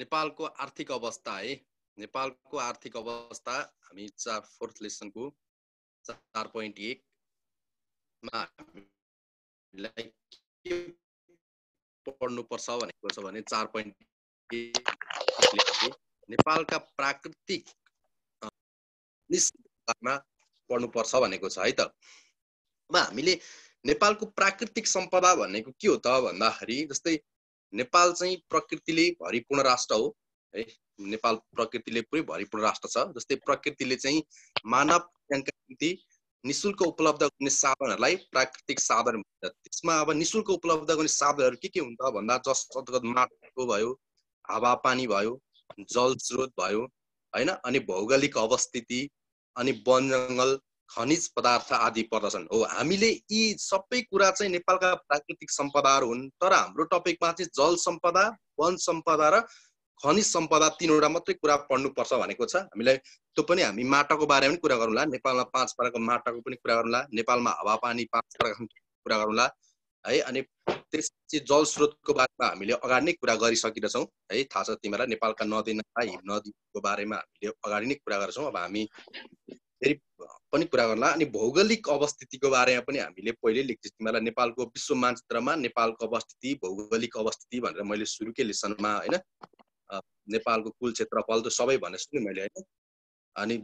नेपालको आर्थिक अवस्था है नेपालको आर्थिक अवस्था हामी चार फोर्थ लेसनको चार पोइन्ट एकमा हामीलाई के पढ्नुपर्छ भनेको छ भने चार पोइन्ट नेपालका प्राकृतिक पढ्नुपर्छ भनेको छ है त अब हामीले नेपालको प्राकृतिक सम्पदा भनेको के हो त भन्दाखेरि जस्तै नेपाल चाहिँ प्रकृतिले भरिपूर्ण राष्ट्र हो है नेपाल प्रकृतिले पुरै भरिपूर्ण राष्ट्र छ जस्तै प्रकृतिले चाहिँ मानव कल्याणका निम्ति नि उपलब्ध गर्ने साधनहरूलाई प्राकृतिक साधन भन्छ त्यसमा अब निशुल्क उपलब्ध गर्ने साधनहरू के के हुन्छ भन्दा जस अन्तर्गत माटो भयो हावापानी भयो जल स्रोत भयो होइन अनि भौगोलिक अवस्थिति अनि वन जङ्गल खनिज पदार्थ आदि पर्दछन् हो हामीले यी सबै कुरा चाहिँ नेपालका प्राकृतिक सम्पदाहरू हुन् तर हाम्रो टपिकमा चाहिँ जल सम्पदा वन सम्पदा र खनिज सम्पदा तिनवटा मात्रै कुरा पढ्नुपर्छ भनेको छ हामीलाई त्यो पनि हामी माटोको बारेमा पनि कुरा गरौँला नेपालमा पाँच प्रकारको माटोको पनि कुरा गरौँला नेपालमा हावापानी पाँच प्रकारको कुरा गरौँला है अनि त्यसपछि जल स्रोतको बारेमा हामीले अगाडि नै कुरा गरिसकिरहेछौँ है थाहा छ तिमीलाई नेपालका नदी नाला नदीको बारेमा हामीले अगाडि नै कुरा गर्छौँ अब हामी फेरि पनि कुरा गर्ला अनि भौगोलिक अवस्थितिको बारेमा पनि हामीले पहिले लेख्दै मलाई नेपालको विश्व मानचित्रमा नेपालको अवस्थिति भौगोलिक अवस्थिति भनेर मैले सुरुकै लेसनमा होइन नेपालको कुल क्षेत्रफल त सबै भने नि मैले होइन अनि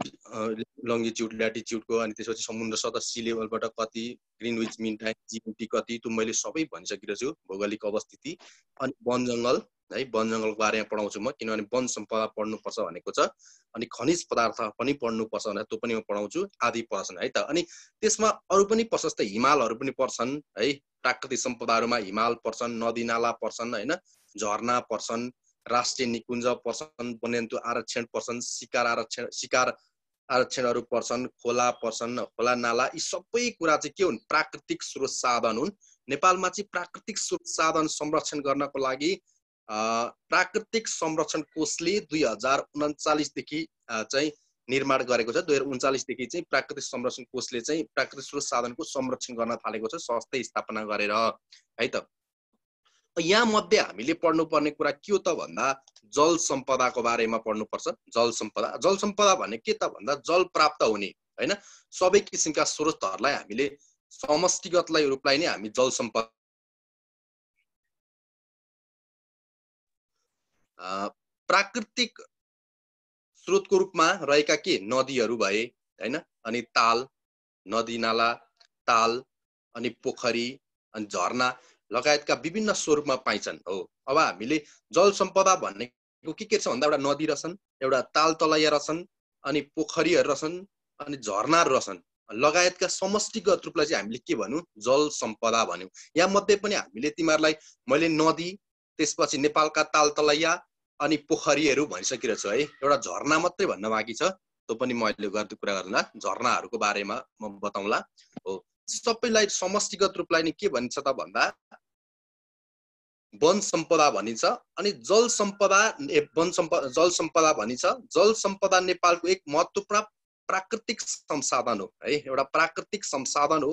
लङ्गिच्युड ल्याटिच्युडको अनि त्यसपछि समुद्र सतह सी लेभलबाट कति Greenwich mean time GMT कति त्यो मैले सबै भनिसकिरहेको छु भौगोलिक अवस्थिति अनि वन जङ्गल है वन जङ्गलको बारेमा पढाउँछु म किनभने वन सम्पदा पढ्नुपर्छ भनेको छ अनि खनिज पदार्थ पनि पढ्नुपर्छ भनेर त्यो पनि म पढाउँछु आदि पर्छन् है त अनि त्यसमा अरू पनि पर्छ जस्तै हिमालहरू पनि पर्छन् है प्राकृतिक सम्पदाहरूमा हिमाल पर्छन् नदीनाला पर्छन् होइन झरना पर्छन् राष्ट्रिय निकुञ्ज पर्छन् वन्यन्तु आरक्षण पर्छन् शिकार आरक्षण शिकार आरक्षणहरू पर्छन् खोला पर्छन् खोला नाला यी सबै कुरा चाहिँ के हुन् प्राकृतिक स्रोत साधन हुन् नेपालमा चाहिँ प्राकृतिक स्रोत साधन संरक्षण गर्नको लागि प्राकृतिक संरक्षण कोषले दुई हजार उन्चालिसदेखि चाहिँ निर्माण गरेको छ दुई हजार उन्चालिसदेखि चाहिँ प्राकृतिक संरक्षण कोषले चाहिँ प्राकृतिक स्रोत साधनको संरक्षण गर्न थालेको छ स्वास्थ्य स्थापना गरेर है त यहाँ मध्ये हामीले पढ्नुपर्ने कुरा के हो त भन्दा जल सम्पदाको बारेमा पढ्नुपर्छ जल सम्पदा जल सम्पदा भने के त भन्दा जल प्राप्त हुने होइन सबै किसिमका स्रोतहरूलाई हामीले समष्टिगतलाई रूपलाई नै हामी जल सम्पदा प्राकृतिक स्रोतको रूपमा रहेका के नदीहरू भए होइन अनि ताल नदी नाला ताल अनि पोखरी अनि झरना लगायतका विभिन्न स्वरूपमा पाइन्छन् हो अब हामीले जल सम्पदा भनेको के के छ भन्दा एउटा नदी रहेछन् एउटा ताल तलैया रहेछन् अनि पोखरीहरू रहेछन् अनि झरनाहरू रहेछन् लगायतका समष्टिगत रूपलाई चाहिँ हामीले के भन्यौँ जल सम्पदा भन्यौँ यहाँ मध्ये पनि हामीले तिमीहरूलाई मैले नदी त्यसपछि नेपालका ताल तलैया अनि पोखरीहरू छ है एउटा झर्ना मात्रै भन्न बाँकी छ त्यो पनि म अहिले गर्दै कुरा गर्दा झर्नाहरूको बारेमा म बताउँला हो सबैलाई समष्टिगत रूपलाई नै के भनिन्छ त भन्दा वन सम्पदा भनिन्छ अनि जल सम्पदा वन सम्पदा जल सम्पदा भनिन्छ जल सम्पदा नेपालको एक महत्त्वपूर्ण प्राकृतिक संसाधन हो है एउटा प्राकृतिक संसाधन हो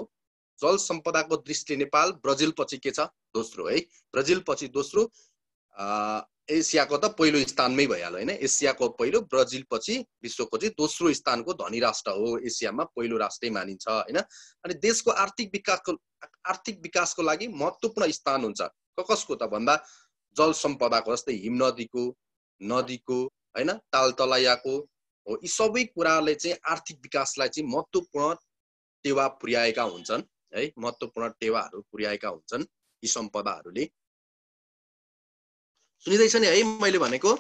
जल सम्पदाको दृष्टि नेपाल ब्राजिल पछि के छ दोस्रो है ब्राजिल पछि दोस्रो एसियाको त पहिलो स्थानमै भइहाल्यो होइन एसियाको पहिलो ब्राजिल पछि विश्वको चाहिँ दोस्रो स्थानको धनी राष्ट्र हो एसियामा पहिलो राष्ट्रै मानिन्छ होइन अनि देशको आर्थिक विकासको आर्थिक विकासको लागि महत्त्वपूर्ण स्थान हुन्छ कसको त भन्दा जल सम्पदाको जस्तै हिम नदीको नदीको होइन तालतलायाको हो यी सबै कुराले चाहिँ आर्थिक विकासलाई चाहिँ महत्त्वपूर्ण टेवा पुर्याएका हुन्छन् है महत्त्वपूर्ण टेवाहरू पुर्याएका हुन्छन् यी सम्पदाहरूले सुनिँदैछ नि है मैले भनेको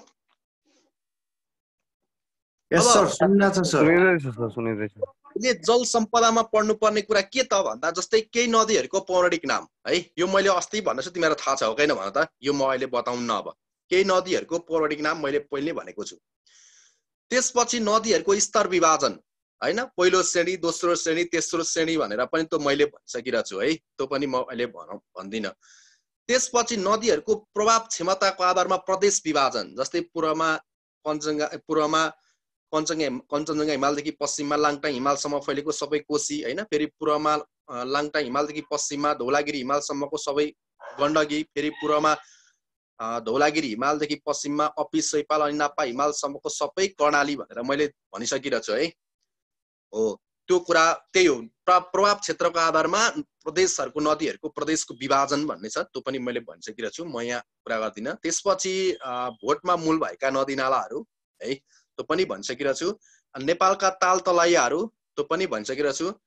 जल सम्पदामा पढ्नु पर्ने कुरा के त भन्दा जस्तै केही नदीहरूको पौराणिक नाम है यो मैले अस्ति भन्न छु तिमीलाई थाहा छ हो कहीँ भन त यो म अहिले बताउन्न अब केही नदीहरूको पौराणिक नाम मैले पहिले भनेको छु त्यसपछि नदीहरूको स्तर विभाजन होइन पहिलो श्रेणी दोस्रो श्रेणी तेस्रो श्रेणी भनेर पनि त मैले भनिसकिरहेको छु है त्यो पनि म अहिले भनौँ भन्दिनँ त्यसपछि नदीहरूको प्रभाव क्षमताको आधारमा प्रदेश विभाजन जस्तै पूर्वमा कञ्चङ्गा पूर्वमा कञ्चङ्गा कञ्चनजङ्घा हिमालदेखि पश्चिममा लाङटाङ हिमालसम्म फैलेको सबै कोशी होइन फेरि पूर्वमा लाङटाङ हिमालदेखि पश्चिममा धौलागिरी हिमालसम्मको सबै गण्डकी फेरि पूर्वमा धौलागिरी हिमालदेखि पश्चिममा अपिस सैपाल अनि नाप्पा हिमालसम्मको सबै कर्णाली भनेर मैले भनिसकिरहेको छु है हो त्यो कुरा त्यही हो प्रभाव क्षेत्रको आधारमा प्रदेशहरूको नदीहरूको प्रदेशको विभाजन भन्ने छ त्यो पनि मैले भनिसकिरहेको छु म यहाँ कुरा गर्दिनँ त्यसपछि भोटमा मूल भएका नदीनालाहरू है त्यो पनि भनिसकिरहेको छु नेपालका ताल तलैयाहरू त्यो पनि भनिसकिरहेको छु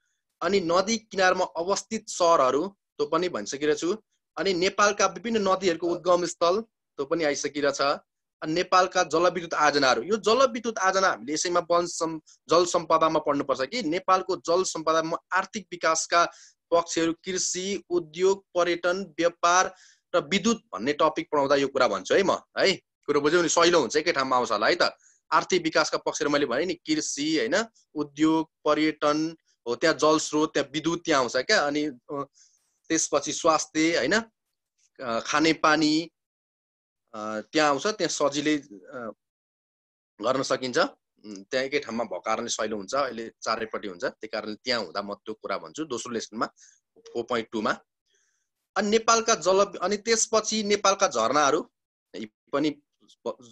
अनि नदी किनारमा अवस्थित सहरहरू त्यो पनि भनिसकिरहेको छु अनि नेपालका विभिन्न नदीहरूको उद्गम स्थल त्यो पनि आइसकिरहेछ नेपालका जलविद्युत आयोजनाहरू यो जलविद्युत आयोजना हामीले यसैमा वन सम् जल सम्पदामा पढ्नुपर्छ कि नेपालको जल सम्पदामा आर्थिक विकासका पक्षहरू कृषि उद्योग पर्यटन व्यापार र विद्युत भन्ने टपिक पढाउँदा यो कुरा भन्छु है म है कुरो बुझ्यौँ नि सहिलो हुन्छ एकै ठाउँमा आउँछ होला है त आर्थिक विकासका पक्षहरू मैले भने नि कृषि होइन उद्योग पर्यटन हो त्यहाँ जल स्रोत त्यहाँ विद्युत त्यहाँ आउँछ क्या अनि त्यसपछि स्वास्थ्य होइन खाने पानी त्यहाँ आउँछ त्यहाँ सजिलै गर्न सकिन्छ त्यहाँ एकै ठाउँमा भएको कारणले सहिलो हुन्छ अहिले चारैपट्टि हुन्छ त्यही कारणले त्यहाँ हुँदा म त्यो कुरा भन्छु दोस्रो लेसनमा फोर पोइन्ट टूमा अनि नेपालका जल अनि त्यसपछि नेपालका झरनाहरू पनि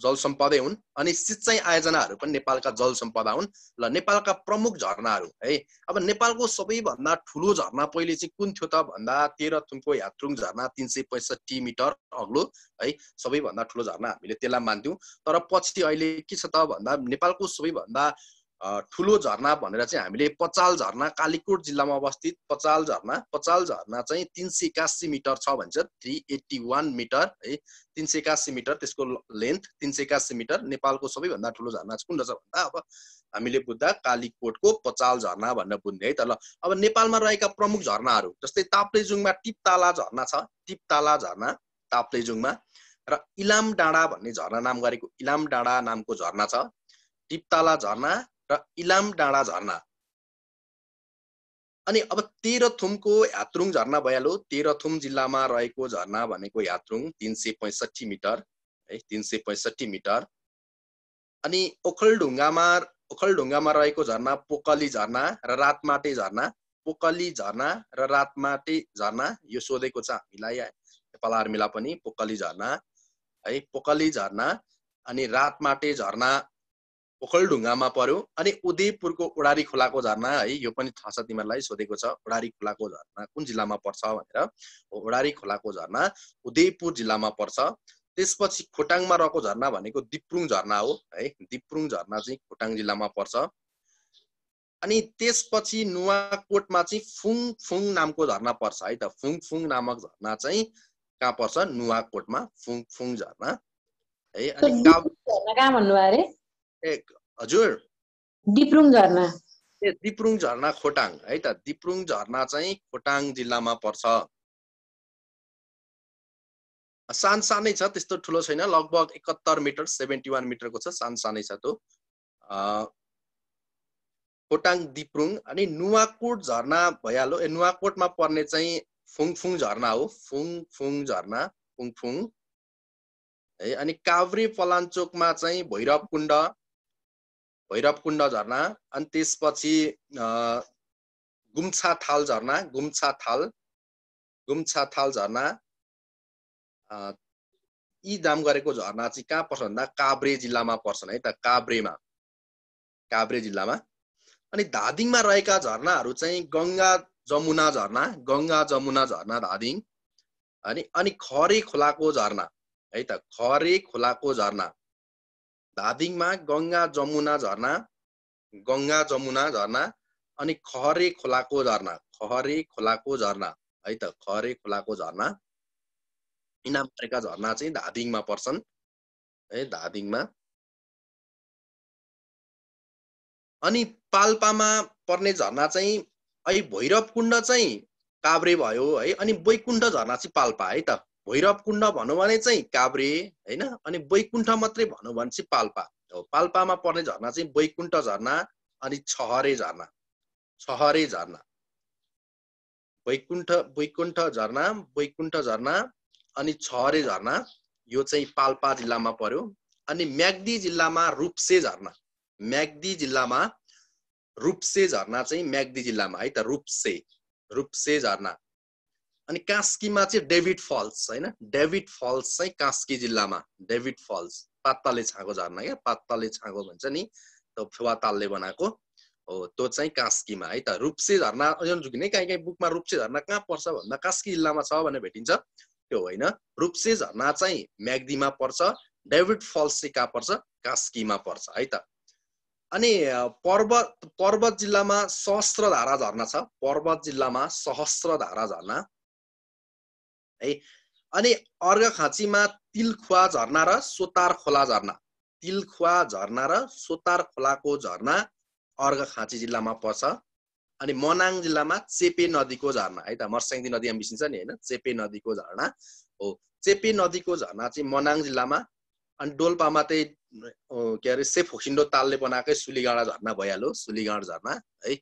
जल सम्पदै हुन् अनि सिँचाइ आयोजनाहरू पनि नेपालका जल सम्पदा हुन् र नेपालका प्रमुख झरनाहरू है अब नेपालको सबैभन्दा ठुलो झरना पहिले चाहिँ कुन थियो त भन्दा थुम्को यात्रुङ झरना तिन सय पैँसठी मिटर अग्लो है सबैभन्दा ठुलो झरना हामीले त्यसलाई मान्थ्यौँ तर पछि अहिले के छ त भन्दा नेपालको सबैभन्दा ठुलो झरना भनेर चाहिँ हामीले पचाल झरना कालीकोट जिल्लामा अवस्थित पचाल झरना पचाल झरना चाहिँ तिन सय एकासी मिटर छ भन्छ थ्री एट्टी वान मिटर है तिन सय एकासी मिटर त्यसको लेन्थ तिन सय एकासी मिटर नेपालको सबैभन्दा ठुलो झरना चाहिँ कुन रहेछ भन्दा अब हामीले बुझ्दा कालीकोटको पचाल झरना भनेर बुझ्ने है त ल अब नेपालमा रहेका प्रमुख झरनाहरू जस्तै ताप्लेजुङमा टिपताला झरना छ टिपताला झरना ताप्लेजुङमा र इलाम डाँडा भन्ने झरना नाम गरेको इलाम डाँडा नामको झरना छ टिपताला झरना र इलाम डाँडा झरना अनि अब तेह्रथुमको हात्रुङ झरना भइहाल्यो तेह्रथुम जिल्लामा रहेको झरना भनेको हात्रुङ तिन सय पैँसठी मिटर है तिन सय पैँसठी मिटर अनि ओखलढुङ्गामा ओखलढुङ्गामा रहेको झरना पोकली झरना र रातमाटे झरना पोकली झरना र रातमाटे झरना यो सोधेको छ हामीलाई नेपाल आर्मीलाई पनि पोकली झरना है पोकली झरना अनि रातमाटे झरना ओखलढुङ्गामा पर्यो अनि उदयपुरको ओडारी खोलाको झरना है यो पनि थाहा छ तिमीहरूलाई सोधेको छ ओडारी खोलाको झरना कुन जिल्लामा पर्छ भनेर ओडारी खोलाको झरना उदयपुर जिल्लामा पर्छ त्यसपछि खोटाङमा रहेको झरना भनेको दिप्रुङ झरना हो है दिप्रुङ झरना चाहिँ खोटाङ जिल्लामा पर्छ अनि त्यसपछि नुवाकोटमा चाहिँ फुङ फुङ नामको झरना पर्छ है त फुङ फुङ नामक झरना चाहिँ कहाँ पर्छ नुवाकोटमा फुङ फुङ झरना है अनि हजुर दिप्रुङ झरना ए दिप्रुङ झरना खोटाङ है त दिप्रुङ झरना चाहिँ खोटाङ जिल्लामा पर्छ सान सानै छ त्यस्तो ठुलो छैन लगभग एकहत्तर मिटर सेभेन्टी वान मिटरको छ सान सानै छ त्यो खोटाङ दिप्रुङ अनि नुवाकोट झरना भइहाल्यो ए नुवाकोटमा पर्ने चाहिँ फुङफुङ झरना हो फुङफुङ झरना फुङफुङ है अनि काभ्रे पलाञ्चोकमा चाहिँ भैरव कुण्ड भैरवकुण्ड झरना अनि त्यसपछि गुम्छा थाल झरना गुम्छा थाल गुम्छा थाल झरना यी दाम गरेको झरना चाहिँ कहाँ पर्छ भन्दा काभ्रे जिल्लामा पर्छन् है त काभ्रेमा काभ्रे जिल्लामा अनि धादिङमा रहेका झरनाहरू चाहिँ गङ्गा जमुना झरना गङ्गा जमुना झरना धादिङ अनि अनि खरे खोलाको झरना है त खरे खोलाको झरना धादिङमा गङ्गा जमुना झरना गङ्गा जमुना झरना अनि खहरे खोलाको झरना खहरे खोलाको झरना है त खहरे खोलाको झरना इनाम परेका झरना चाहिँ धादिङमा पर्छन् है धादिङमा अनि पाल्पामा पर्ने झरना चाहिँ है भैरव कुण्ड चाहिँ काभ्रे भयो है अनि बैकुण्ठ झरना चाहिँ पाल्पा है त भैरव कुण्ड भनौँ भने चाहिँ काभ्रे होइन अनि बैकुण्ठ मात्रै भनौँ भने चाहिँ पाल्पा हो पाल्पामा पर्ने झरना चाहिँ बैकुण्ठ झरना अनि छहरे झरना छहरे झरना वैकुण्ठ बैकुण्ठ झरना बैकुण्ठ झरना अनि छहरे झरना यो चाहिँ पाल्पा जिल्लामा पर्यो अनि म्याग्दी जिल्लामा रूपसे झरना म्याग्दी जिल्लामा रूपसे झरना चाहिँ म्याग्दी जिल्लामा है त रूपसे रूपसे झरना अनि कास्कीमा चाहिँ डेभिड फल्स होइन डेभिड फल्स चाहिँ कास्की जिल्लामा डेभिड फल्स पात्ताले छाँगो झर्ना क्या पात्ताले छाँगो भन्छ नि त्यो फेवा तालले बनाएको हो त्यो चाहिँ कास्कीमा है त रुप्से झरना झुकिने काहीँ काहीँ बुकमा रुप्से झरना कहाँ पर्छ भन्दा कास्की जिल्लामा छ भनेर भेटिन्छ त्यो होइन रुप्से झरना चाहिँ म्याग्दीमा पर्छ डेभिड फल्स चाहिँ कहाँ पर्छ कास्कीमा पर्छ है त अनि पर्वत पर्वत जिल्लामा सहस्र धारा झरना छ पर्वत जिल्लामा सहस्र धारा झरना है अनि अर्घखाँचीमा तिलखुवा झरना र सोतार खोला झरना तिलखुवा झरना र सोतार खोलाको झरना खाँची जिल्लामा पर्छ अनि मनाङ जिल्लामा चेपे नदीको झरना है त मर्स्याङ्दी नदीमा मिसिन्छ नि होइन चेपे नदीको झरना हो चेपे नदीको झरना चाहिँ मनाङ जिल्लामा अनि डोल्पामा चाहिँ के अरे सेफ होक्सिन्डो तालले बनाएकै सुलीगाँडा झरना भइहाल्यो सुलीगाँड झरना है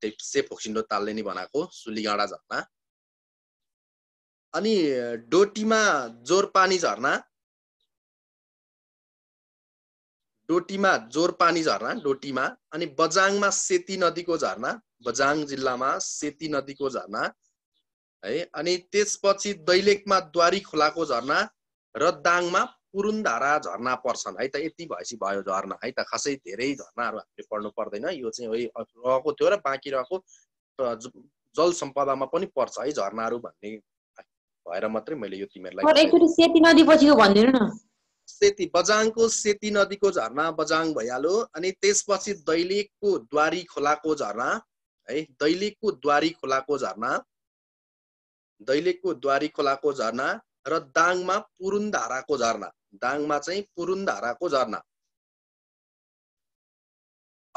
त्यही से फोक्सिन्डो तालले नै बनाएको सुलीगाँडा झरना अनि डोटीमा जोरपानी झरना डोटीमा जोरपानी झरना डोटीमा अनि बजाङमा सेती नदीको झरना बजाङ जिल्लामा सेती नदीको झरना है अनि त्यसपछि दैलेखमा द्वारी खोलाको झर्ना र दाङमा पुरुन्धारा झर्ना पर्छन् है त यति भएपछि भयो झर्ना है त खासै धेरै झर्नाहरू हामीले पढ्नु पर्दैन यो चाहिँ रहेको थियो र बाँकी रहेको जल सम्पदामा पनि पर्छ है झर्नाहरू भन्ने भएर मात्रै मैले यो तिमीहरूलाई सेती बजाङको सेती नदीको झरना बजाङ भइहाल्यो अनि त्यसपछि दैलेखको द्वारी खोलाको झरना है दैलेखको द्वारी खोलाको झरना दैलेखको द्वारी खोलाको झरना र दाङमा पुरुन झरना दाङमा चाहिँ पुरुन झरना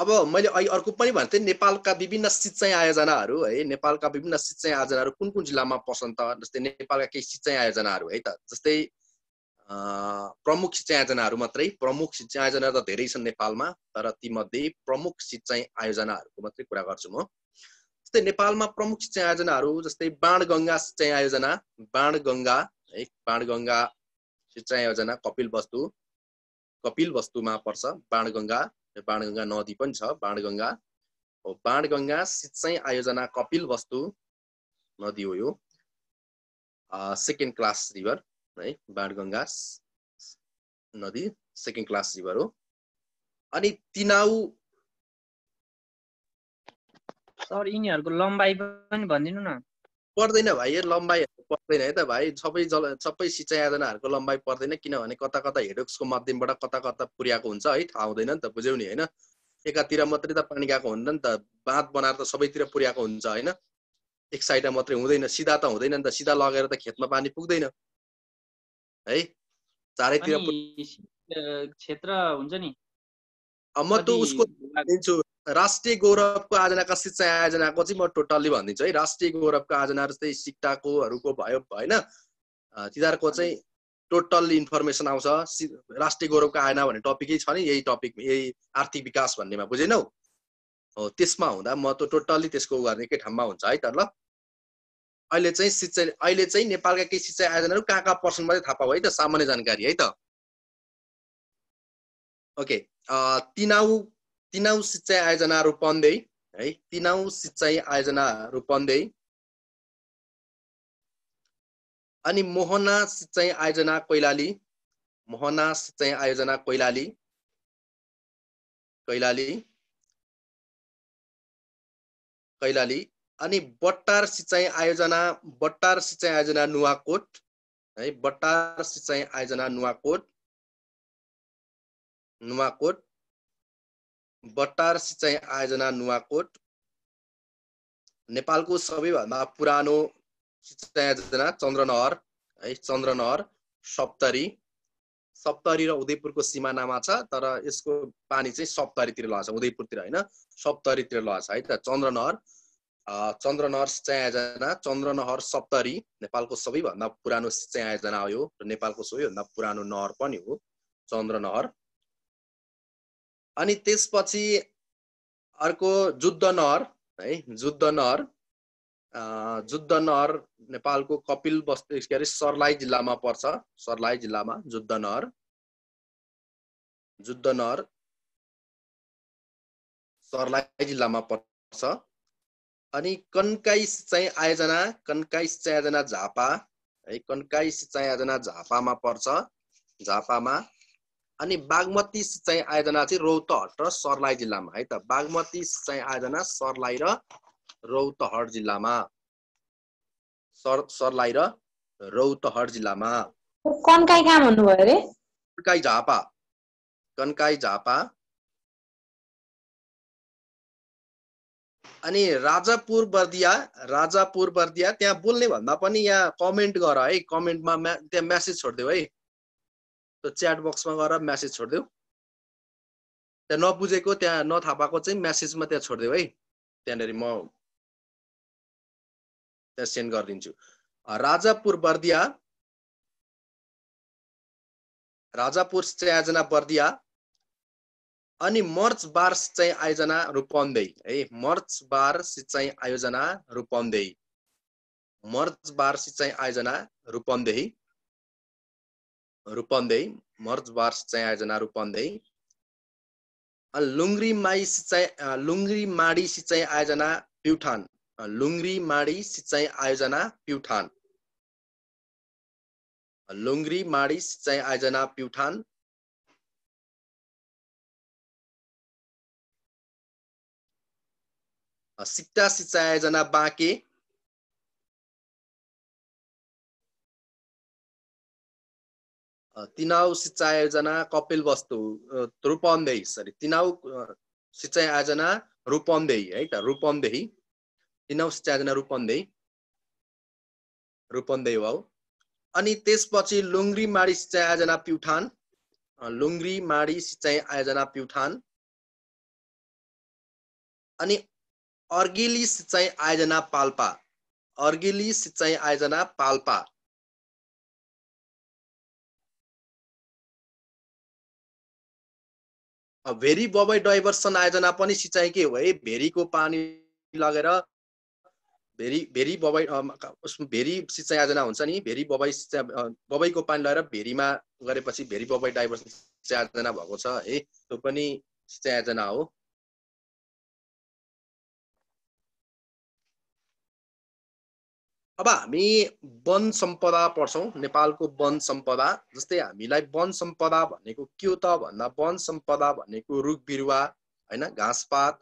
अब मैले अहिले अर्को पनि भने नेपालका विभिन्न सिँचाइ आयोजनाहरू है नेपालका विभिन्न सिँचाइ आयोजनाहरू कुन कुन जिल्लामा पसन्त जस्तै नेपालका केही सिँचाइ आयोजनाहरू है त जस्तै प्रमुख सिँचाइ आयोजनाहरू मात्रै प्रमुख सिँचाइ आयोजना त धेरै छन् नेपालमा तर तीमध्ये प्रमुख सिँचाइ आयोजनाहरूको मात्रै कुरा गर्छु म जस्तै नेपालमा प्रमुख सिँचाइ आयोजनाहरू जस्तै बाण गङ्गा सिँचाइ आयोजना बाण गङ्गा है बाण गङ्गा सिँचाइ आयोजना कपिल वस्तु कपिल वस्तुमा पर्छ बाण गङ्गा बाणगङ्गा नदी पनि छ बाणगङ्गा हो बाणगङ्गा सिचाइ आयोजना कपिल वस्तु नदी हो यो सेकेन्ड क्लास रिभर है बाणगङ्गा नदी सेकेन्ड क्लास रिभर हो अनि तिनाउ सर यिनीहरूको लम्बाइ पनि भनिदिनु न पर्दैन भाइ लम्बाइ पर्दैन है त भाइ सबै जल सबै सिँचाइ आयोजनाहरूको लम्बाइ पर्दैन किनभने कता कता हेडोक्सको माध्यमबाट कता कता पुर्याएको हुन्छ है थाहा हुँदैन नि त बुझ्यौ नि होइन एकातिर मात्रै त पानी गएको हुन्न नि त बाँध बनाएर त सबैतिर पुर्याएको हुन्छ होइन एक साइडमा मात्रै हुँदैन सिधा त हुँदैन नि त सिधा लगेर त खेतमा पानी पुग्दैन है चारैतिर क्षेत्र हुन्छ नि म त उसको दिन्छु राष्ट्रिय गौरवको आयोजनाका शिक्षा आयोजनाको चाहिँ म टोटल्ली भनिदिन्छु है राष्ट्रिय गौरवको आयोजना जस्तै सिक्टाकोहरूको भयो होइन तिनीहरूको चाहिँ टोटल्ली इन्फर्मेसन आउँछ राष्ट्रिय गौरवको आयोजना भन्ने टपिकै छ नि यही टपिक यही आर्थिक विकास भन्नेमा बुझेनौ हो त्यसमा हुँदा म त टोटल्ली त्यसको गर्नेकै ठाउँमा हुन्छ है त ल अहिले चाहिँ शिक्षा अहिले चाहिँ नेपालका केही शिक्षा आयोजनाहरू कहाँ कहाँ पर्सन मात्रै थाहा पाऊ है त सामान्य जानकारी है त ओके तिनाउ तिनौ सिँचाइ आयोजना रूपन्देही है तिनौ सिँचाइ आयोजना रूपन्देही अनि मोहना सिँचाइ आयोजना कैलाली मोहना सिँचाइ आयोजना कैलाली कैलाली कैलाली अनि बट्टार सिँचाइ आयोजना बट्टार सिँचाइ आयोजना नुवाकोट है बट्टार सिँचाइ आयोजना नुवाकोट नुवाकोट बट्टार सिँचाइ आयोजना नुवाकोट नेपालको सबैभन्दा पुरानो सिँचाइ आयोजना चन्द्रनहर है चन्द्रनहर सप्तरी सप्तरी र उदयपुरको सिमानामा छ तर यसको पानी चाहिँ सप्तरीतिर छ उदयपुरतिर होइन सप्तरीतिर छ है त चन्द्रनहर चन्द्रनहर सिँचाइ आयोजना चन्द्रनहर सप्तरी नेपालको सबैभन्दा पुरानो सिँचाइ आयोजना हो यो र नेपालको सबैभन्दा पुरानो नहर पनि हो चन्द्रनहर अनि त्यसपछि अर्को जुद्ध नहर है जुद्ध नहर जुद्ध नहर नेपालको कपिल बस्ती के अरे सर्लाही जिल्लामा पर्छ सर्लाही जिल्लामा जुद्ध नहर जुद्ध नहर सर्लाही जिल्लामा पर्छ अनि कन्काई सिँचाइ आयोजना कन्काई सिँचाइ आयोजना झापा है कन्काई सिँचाइ आयोजना झापामा पर्छ झापामा अनि बागमती सिँचाइ आयोजना चाहिँ रौतहट र सर्लाही जिल्लामा है त बागमती सिँचाइ आयोजना सर्लाही र रौतहट जिल्लामा सर सर्लाही र रौतहट जिल्लामा कन्काई कहाँ भन्नुभयो अरे कन्काई झापा कन्काई झापा अनि राजापुर बर्दिया राजापुर बर्दिया त्यहाँ बोल्ने भन्दा पनि यहाँ कमेन्ट गर है कमेन्टमा म्या त्यहाँ म्यासेज छोडिदेऊ है त्यो च्याट बक्समा गएर म्यासेज छोडिदेऊ त्यहाँ नबुझेको त्यहाँ नथापाको पाएको चाहिँ म्यासेजमा त्यहाँ छोडिदेऊ है त्यहाँनिर म त्यहाँ सेन्ड गरिदिन्छु राजापुर बर्दिया राजापुर आयोजना बर्दिया अनि मर्च बार चाहिँ आयोजना रूपन्देही है मर्च बार चाहिँ आयोजना रूपन्देही मर्च बार चाहिँ आयोजना रूपन्देही रूपन्देही मर्ज वार्स चाहिँ आयोजना रूपन्देही लुङ्ग्री माई सिँचाइ लुङ्ग्री माडी सिँचाइ आयोजना प्युठान लुङ्ग्री माडी सिँचाइ आयोजना प्युठान लुङ्ग्री माडी सिँचाइ आयोजना प्युठान सिक्टा सिँचाइ आयोजना बाँके तिनाउ सिँचाइ आयोजना कपिल वस्तु रूपन्देही सरी तिनाउ सिँचाइ आयोजना रूपन्देही है त रूपन्देही तिनाउ सिँचाइ आयोजना रूपन्देही रूपन्देही भाउ अनि त्यसपछि लुङ्ग्री माडी सिँचाइ आयोजना प्युठान लुङ्ग्री माडी सिँचाइ आयोजना प्युठान अनि अर्गेली सिँचाइ आयोजना पाल्पा अर्गेली सिँचाइ आयोजना पाल्पा भेरी बबै डाइभर्सन आयोजना पनि सिँचाइ के हो है भेरीको पानी लगेर भेरी भेरी बबै भेरी सिँचाइ आयोजना हुन्छ नि भेरी बबै सिँचाइ बबैको पानी लगेर भेरीमा गरेपछि भेरी बबै डाइभर्सन सिँचाइ आयोजना भएको छ है त्यो पनि सिँचाइ आयोजना हो अब हामी वन सम्पदा पढ्छौँ नेपालको वन सम्पदा जस्तै हामीलाई वन सम्पदा भनेको के हो त भन्दा वन सम्पदा भनेको रुख बिरुवा होइन घाँसपात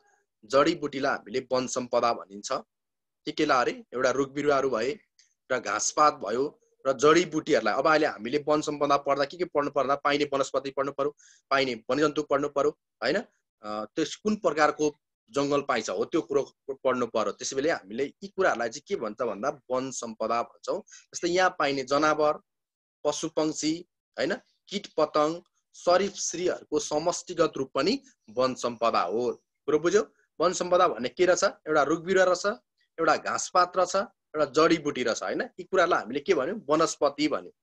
जडीबुटीलाई हामीले वन सम्पदा भनिन्छ के के ला अरे एउटा रुख बिरुवाहरू भए र घाँसपात भयो र जडीबुटीहरूलाई अब अहिले हामीले वन सम्पदा पढ्दा के के पढ्नु पर्दा पाइने वनस्पति पढ्नु पऱ्यो पाइने वनजन्तु पढ्नु पऱ्यो होइन त्यस कुन प्रकारको जङ्गल पाइन्छ हो त्यो कुरो पढ्नु पर्यो त्यसैले हामीले यी कुराहरूलाई चाहिँ के भन्छ भन्दा वन सम्पदा भन्छौँ जस्तै यहाँ पाइने जनावर पशु पक्षी होइन किट शरीफ श्रीहरूको समष्टिगत रूप पनि वन सम्पदा हो कुरो बुझ्यौ वन सम्पदा भन्ने के रहेछ एउटा रुखबिरुवा रहेछ एउटा घाँसपात रहेछ एउटा जडीबुटी रहेछ होइन यी कुरालाई हामीले के भन्यौँ वनस्पति भन्यो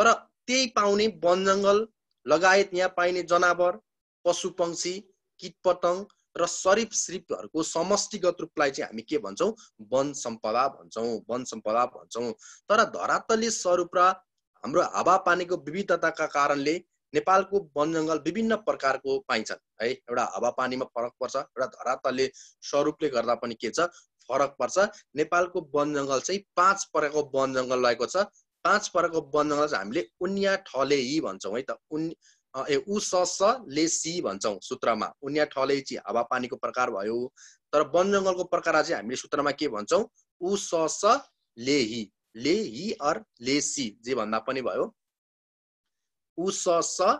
तर त्यही पाउने वन जङ्गल लगायत यहाँ पाइने जनावर पशु पक्षी किट पतङ र सरिप श्रिपहरूको समष्टिगत रूपलाई चाहिँ हामी के भन्छौँ वन सम्पदा भन्छौँ वन सम्पदा भन्छौँ तर धरातली स्वरूप र हाम्रो हावा पानीको विविधताका कारणले नेपालको वन जङ्गल विभिन्न प्रकारको पाइन्छन् है एउटा हावा पानीमा फरक पर्छ एउटा धरातलले स्वरूपले गर्दा पनि के छ फरक पर्छ नेपालको वन जङ्गल चाहिँ पाँच प्रकारको वन जङ्गल रहेको छ पाँच प्रकारको वन जङ्गल चाहिँ हामीले उनिया ठले यी भन्छौँ है त ए उ स स लेसी भन्छौँ सूत्रमा उनी ठलै चाहिँ हावापानीको प्रकार भयो तर वन जङ्गलको प्रकार चाहिँ हामीले सूत्रमा के भन्छौँ उ स स लेही लेही अर सी जे भन्दा पनि भयो उ स स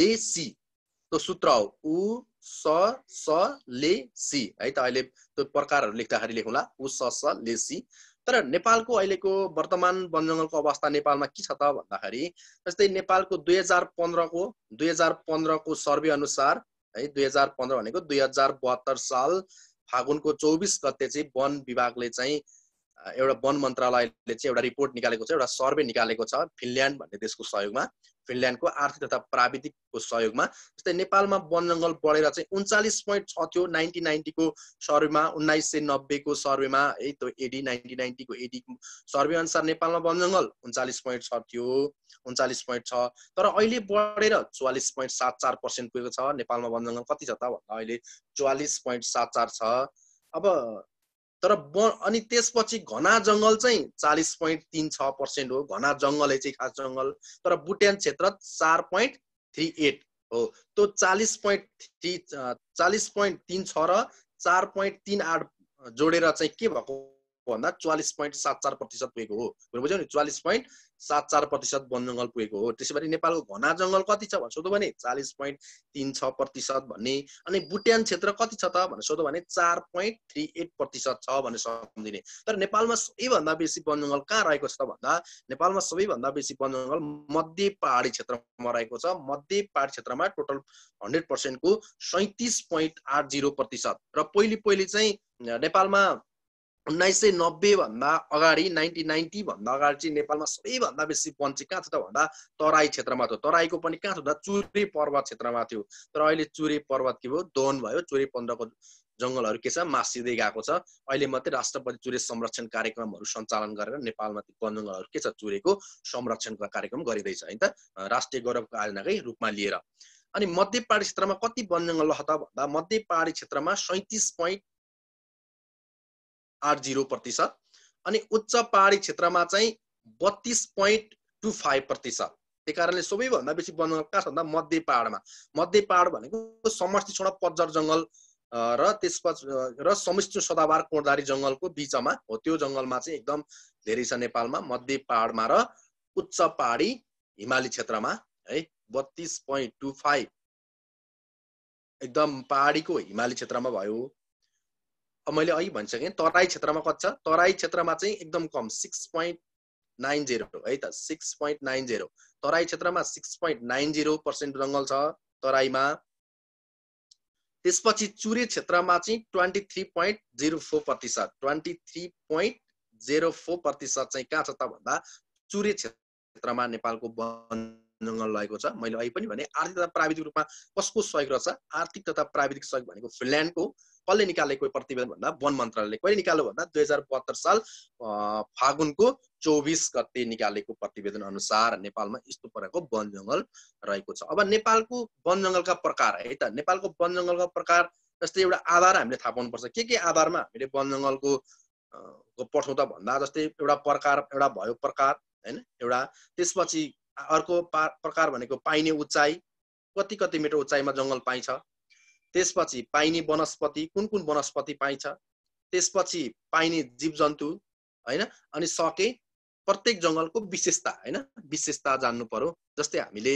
लेसी त्यो सूत्र हो उ स स ले सी है त अहिले त्यो प्रकारहरू लेख्दाखेरि लेखौँला उ स स सी तर नेपालको अहिलेको वर्तमान वन जङ्गलको अवस्था नेपालमा के छ त भन्दाखेरि जस्तै नेपालको दुई हजार पन्ध्रको दुई हजार पन्ध्रको सर्वे अनुसार है दुई हजार पन्ध्र भनेको दुई हजार बहत्तर साल फागुनको चौबिस गते चाहिँ वन विभागले चाहिँ एउटा वन मन्त्रालयले चाहिँ एउटा रिपोर्ट निकालेको छ एउटा सर्वे निकालेको छ फिनल्यान्ड भन्ने देशको सहयोगमा फिनल्यान्डको आर्थिक तथा प्राविधिकको सहयोगमा जस्तै नेपालमा वन जङ्गल बढेर चाहिँ उन्चालिस पोइन्ट छ थियो नाइन्टिन नाइन्टीको सर्वेमा उन्नाइस सय नब्बेको सर्वेमा है त्यो एडी नाइन्टिन नाइन्टीको एडी सर्वे अनुसार नेपालमा वन जङ्गल उन्चालिस पोइन्ट छ थियो उन्चालिस पोइन्ट छ तर अहिले बढेर चौवालिस पोइन्ट सात चार पर्सेन्ट पुगेको छ नेपालमा वन जङ्गल कति छ त भन्दा अहिले चौवालिस पोइन्ट सात चार छ अब तर ब अनि त्यसपछि घना जङ्गल चाहिँ चालिस पोइन्ट तिन छ पर्सेन्ट हो घना जङ्गलै चाहिँ खास जङ्गल तर बुट्यान क्षेत्र चार पोइन्ट थ्री एट हो त्यो चालिस पोइन्ट थ्री चालिस पोइन्ट तिन छ र चार पोइन्ट तिन आठ जोडेर चाहिँ के भएको भन्दा चौवालिस पोइन्ट सात चार प्रतिशत पुगेको हो बुझ्यौ नि चौवालिस पोइन्ट सात चार प्रतिशत वन जङ्गल पुगेको हो त्यसै नेपालको घना जङ्गल कति छ भनेर सोध्यो भने चालिस पोइन्ट तिन छ प्रतिशत भन्ने अनि बुट्यान क्षेत्र कति छ त भनेर सोध्यो भने चार पोइन्ट थ्री एट प्रतिशत छ भनेर सम्झिने तर नेपालमा सबैभन्दा बेसी वन जङ्गल कहाँ रहेको छ त भन्दा नेपालमा सबैभन्दा बेसी वन जङ्गल मध्य पहाडी क्षेत्रमा रहेको छ मध्य पहाडी क्षेत्रमा टोटल हन्ड्रेड पर्सेन्टको सैतिस पोइन्ट आठ जिरो प्रतिशत र पहिले पहिले चाहिँ नेपालमा उन्नाइस सय नब्बेभन्दा अगाडि नाइन्टिन भन्दा अगाडि चाहिँ नेपालमा सबैभन्दा बेसी चाहिँ कहाँ छ त भन्दा तराई क्षेत्रमा थियो तराईको पनि कहाँ थियो भन्दा चुरे पर्वत क्षेत्रमा थियो तर अहिले चुरे पर्वत के भयो दहन भयो चुरे पन्ध्रको जङ्गलहरू के छ मासिँदै गएको छ अहिले मात्रै राष्ट्रपति चुरे संरक्षण कार्यक्रमहरू सञ्चालन गरेर नेपालमा ती वनजङ्गलहरू के छ चुरेको संरक्षणको कार्यक्रम गरिँदैछ होइन त राष्ट्रिय गौरवको आयोजनाकै रूपमा लिएर अनि मध्य पहाडी क्षेत्रमा कति वनजङ्गल ल त भन्दा मध्य पहाडी क्षेत्रमा सैतिस पोइन्ट आठ जिरो प्रतिशत अनि उच्च पहाडी क्षेत्रमा चाहिँ बत्तिस पोइन्ट टू फाइभ प्रतिशत त्यही कारणले सबैभन्दा बेसी वन कहाँ छ भन्दा मध्य पहाडमा मध्य पहाड भनेको समष्टि छोडा पज्जर जङ्गल र त्यसपछि र समिष्ट सदाबार कोडारी जङ्गलको बिचमा हो त्यो जङ्गलमा चाहिँ एकदम धेरै छ नेपालमा मध्य पहाडमा र उच्च पहाडी हिमाली क्षेत्रमा है बत्तिस पोइन्ट टू फाइभ एकदम पहाडीको हिमाली क्षेत्रमा भयो मैले अघि भनिसकेँ तराई क्षेत्रमा कति छ तराई क्षेत्रमा चाहिँ एकदम कम सिक्स पोइन्ट नाइन जिरो है त सिक्स पोइन्ट नाइन जिरो तराई क्षेत्रमा six point nine zero percent जङ्गल छ तराईमा त्यसपछि चुरे क्षेत्रमा चाहिँ twenty three point zero four प्रतिशत twenty three point zero four प्रतिशत चाहिँ कहाँ छ त भन्दा चुरे क्षेत्रमा नेपालको वन जङ्गल रहेको छ मैले अहिले पनि भने आर्थिक तथा प्राविधिक रूपमा कसको सहयोग रहेछ आर्थिक तथा प्राविधिक सहयोग भनेको फिनल्यान्डको कसले निकालेको प्रतिवेदन भन्दा वन मन्त्रालयले कहिले निकाल्यो भन्दा दुई हजार बहत्तर साल फागुनको चौबिस गते निकालेको प्रतिवेदन अनुसार नेपालमा यस्तो प्रकारको वन जङ्गल रहेको छ अब नेपालको वन जङ्गलका प्रकार है त नेपालको वन जङ्गलका प्रकार जस्तै एउटा आधार हामीले थाहा पाउनुपर्छ के के आधारमा हामीले वन जङ्गलको पठाउँदा भन्दा जस्तै एउटा प्रकार एउटा भयो प्रकार होइन एउटा त्यसपछि अर्को प्रकार भनेको पाइने उचाइ कति कति मिटर उचाइमा जङ्गल पाइन्छ त्यसपछि पाइने वनस्पति कुन कुन वनस्पति पाइन्छ त्यसपछि पाइने जीव जन्तु होइन अनि सके प्रत्येक जङ्गलको विशेषता होइन विशेषता जान्नु पर्यो जस्तै हामीले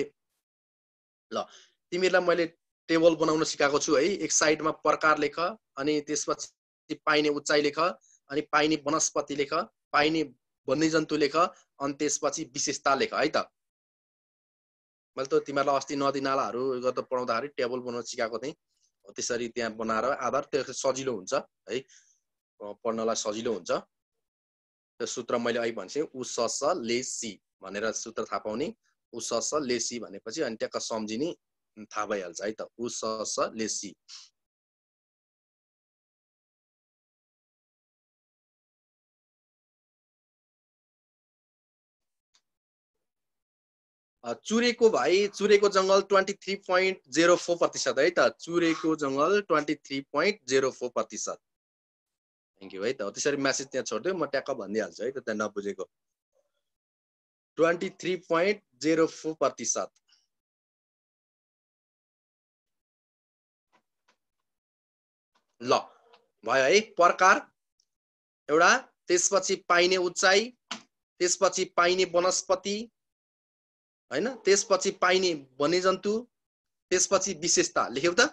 ल तिमीहरूलाई मैले टेबल बनाउन सिकाएको छु है एक साइडमा प्रकार लेख अनि त्यसपछि पाइने उचाइ लेख अनि पाइने वनस्पति लेख पाइने वन्यजन्तु लेख अनि त्यसपछि विशेषता लेख है त मैले त तिमीहरूलाई अस्ति नदी नालाहरू गर्दा पढाउँदाखेरि टेबल बनाउन सिकाएको थिएँ त्यसरी त्यहाँ बनाएर आधार त्यो सजिलो हुन्छ है पढ्नलाई सजिलो हुन्छ त्यो सूत्र मैले अहिले भन्छु उ स स लेसी भनेर सूत्र थाहा पाउने उ स स लेसी भनेपछि अनि त्यहाँको सम्झिने थाहा भइहाल्छ है त उ स लेसी चुरेको भाइ चुरेको जङ्गल twenty three point zero four प्रतिशत है त चुरेको जङ्गल twenty three point zero four प्रतिशत थ्याङ्क यू है त त्यसरी म्यासेज त्यहाँ छोडिदियो म ट्याक्क भनिदिइहाल्छु है त त्यहाँ नबुझेको twenty three point zero four प्रतिशत ल भयो है प्रकार एउटा त्यसपछि पाइने उचाइ त्यसपछि पाइने वनस्पति होइन त्यसपछि पाइने वन्यजन्तु त्यसपछि विशेषता लेख्यौ त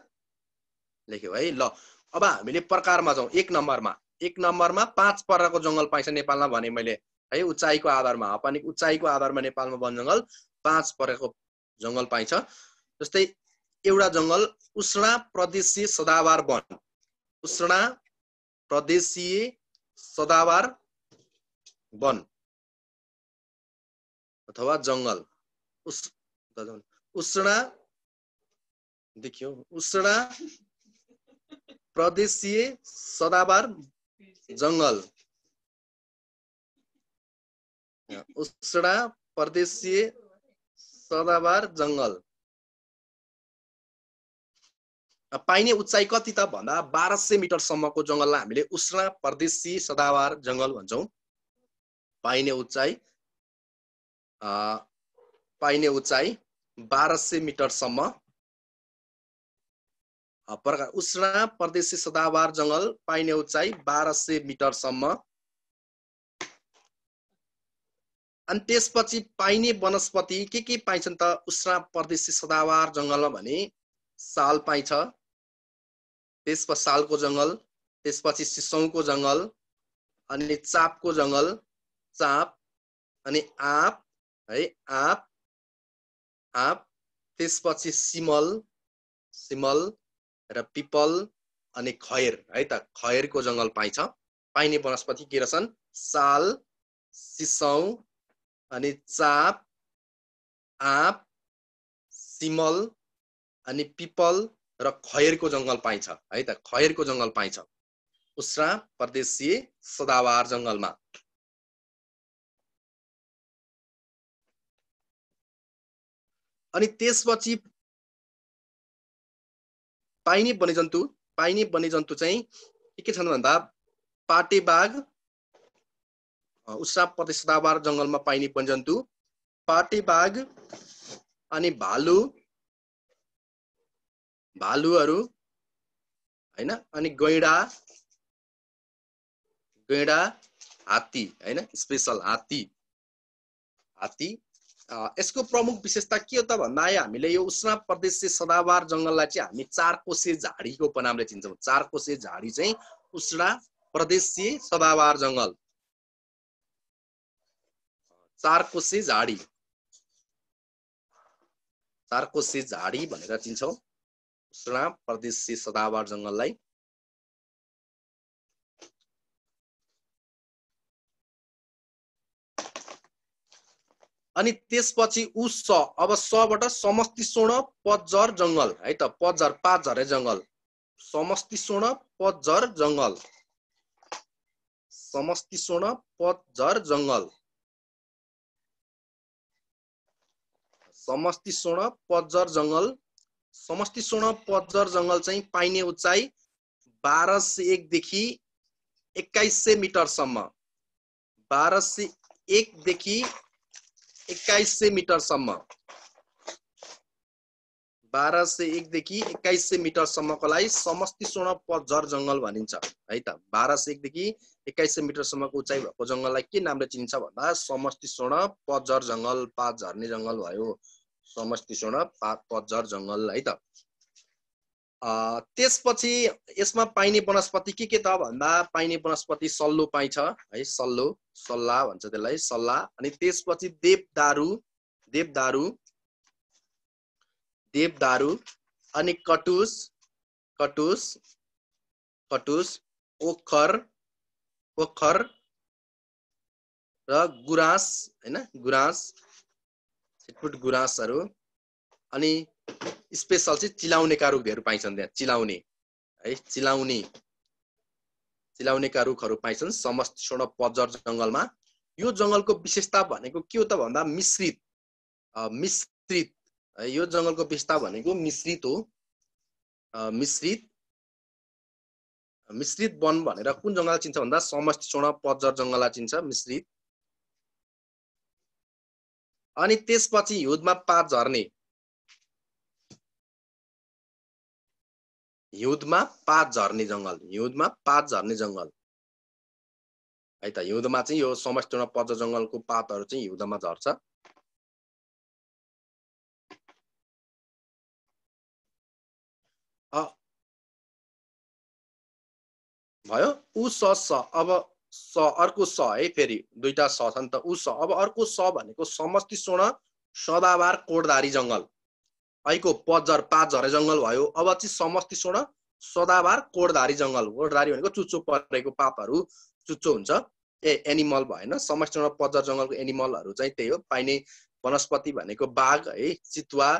लेख्यौ है ल अब हामीले प्रकारमा जाउँ एक नम्बरमा एक नम्बरमा पाँच प्रकारको जङ्गल पाइन्छ नेपालमा भने मैले है उचाइको आधारमा हापानी उचाइको आधारमा नेपालमा वन जङ्गल पाँच प्रकारको जङ्गल पाइन्छ जस्तै एउटा जङ्गल उष्ण प्रदेशीय सदावार वन उष्ण प्रदेशीय सदावार वन अथवा जङ्गल उस उष्णा देखियो उष्णा प्रदेशीय सदाबार जङ्गल उष्णा प्रदेशीय सदाबार जङ्गल पाइने उचाइ कति त भन्दा बाह्र सय मिटरसम्मको जङ्गललाई हामीले उष्णा प्रदेशी सदावार जङ्गल भन्छौँ पाइने उचाइ पाइने उचाइ बाह्र सय मिटरसम्म प्रकार उष्णा प्रदेशी सदाबार जङ्गल पाइने उचाइ बाह्र सय मिटरसम्म अनि त्यसपछि पाइने वनस्पति के के पाइन्छन् त उष्णा प्रदेशी सदाबार जङ्गलमा भने साल पाइन्छ त्यसपछि सालको जङ्गल त्यसपछि सिसौको जङ्गल अनि चापको जङ्गल चाप अनि आँप है आँप आँप त्यसपछि सिमल सिमल र पिपल अनि खैर है त खैरको जङ्गल पाइन्छ पाइने वनस्पति के रहेछन् साल सिसौँ अनि चाप आँप सिमल अनि पिपल र खैरको जङ्गल पाइन्छ है त खैरको जङ्गल पाइन्छ उस्रा प्रदेशीय सदावार जङ्गलमा अनि त्यसपछि पाइने वन्यजन्तु पाइने वन्यजन्तु चाहिँ के के छन् भन्दा पाटे बाघ उषा प्रतिशतावार जङ्गलमा पाइने वनजन्तु पाटे बाघ अनि भालु भालुहरू होइन अनि गैडा गैडा हात्ती होइन स्पेसल हात्ती हात्ती यसको प्रमुख विशेषता के हो त भन्दा हामीले यो उष्ण प्रदेशीय सदाबार जङ्गललाई चाहिँ हामी चारकोसे झाडीको उपनामले चिन्छौँ चारकोसे झाडी चाहिँ उष्ण प्रदेशीय सदाबार जङ्गल चारकोसे झाडी चारकोसे झाडी भनेर चिन्छौँ उष्ण प्रदेशीय सदाबार जङ्गललाई अनि त्यसपछि ऊ स अब सबाट समष्टि स्वर्ण पतझर जङ्गल है त पतझर पाँच है जङ्गल समष्टि स्वर्ण पतझर जङ्गल समष्टि स्वर्ण पतझर जङ्गल समष्टि स्वर्ण पतझर जङ्गल समष्टि स्वर्ण पतझर जङ्गल चाहिँ पाइने उचाइ बाह्र सय एकदेखि एक्काइस सय मिटरसम्म बाह्र सय एकदेखि एक्काइस सय मिटरसम्म बाह्र सय एकदेखि एक्काइस सय मिटरसम्मको लागि समष्टि स्वर्ण पतझर जङ्गल भनिन्छ है त बाह्र सय एकदेखि एक्काइस सय मिटरसम्मको उचाइ भएको जङ्गललाई के नामले चिनिन्छ भन्दा समष्टि स्वर्ण पतझर जङ्गल पात झर्ने जङ्गल भयो समष्टि स्वर्ण पा पजर जङ्गल है त त्यसपछि यसमा पाइने वनस्पति के के त भन्दा पाइने वनस्पति सल्लो पाइन्छ है सल्लो सल्ला भन्छ त्यसलाई सल्ला अनि त्यसपछि देवदारु देवदारु देवदारु अनि कटुस कटुस कटुस ओखर ओखर र गुराँस होइन गुराँस छिटपुट गुराँसहरू अनि स्पेसल चाहिँ चिलाउनेका रुखहरू पाइन्छन् त्यहाँ चिलाउने है चिलाउने चिलाउनेका रुखहरू पाइन्छन् समस्त पजर जङ्गलमा यो जङ्गलको विशेषता भनेको के हो त भन्दा मिश्रित मिश्रित यो जङ्गलको विशेषता भनेको मिश्रित हो मिश्रित मिश्रित वन भनेर कुन जङ्गल चिन्छ भन्दा स्वर्ण पजर जङ्गललाई चिन्छ मिश्रित अनि त्यसपछि हिउँदमा पात झर्ने हिउँदमा पात झर्ने जङ्गल हिउँदमा पात झर्ने जङ्गल है त हिउँदमा चाहिँ यो समष्टिमा पच जङ्गलको पातहरू चाहिँ हिउँदमा झर्छ भयो ऊ स स अब स अर्को स है फेरि दुईटा स छ नि त ऊ स अब अर्को स भनेको समष्टि स्वर्ण सदाबार कोटधारी जङ्गल ऐको पजर पाँचझरे जङ्गल भयो अब चाहिँ समस्ती स्वर्ण सदाबार कोडधारी जङ्गल कोडधारी भनेको चुच्चो परेको पापहरू चुच्चो हुन्छ ए एनिमल भएन समष्टिमा पजर जङ्गलको एनिमलहरू चाहिँ त्यही हो पाइने वनस्पति भनेको बाघ है चितुवा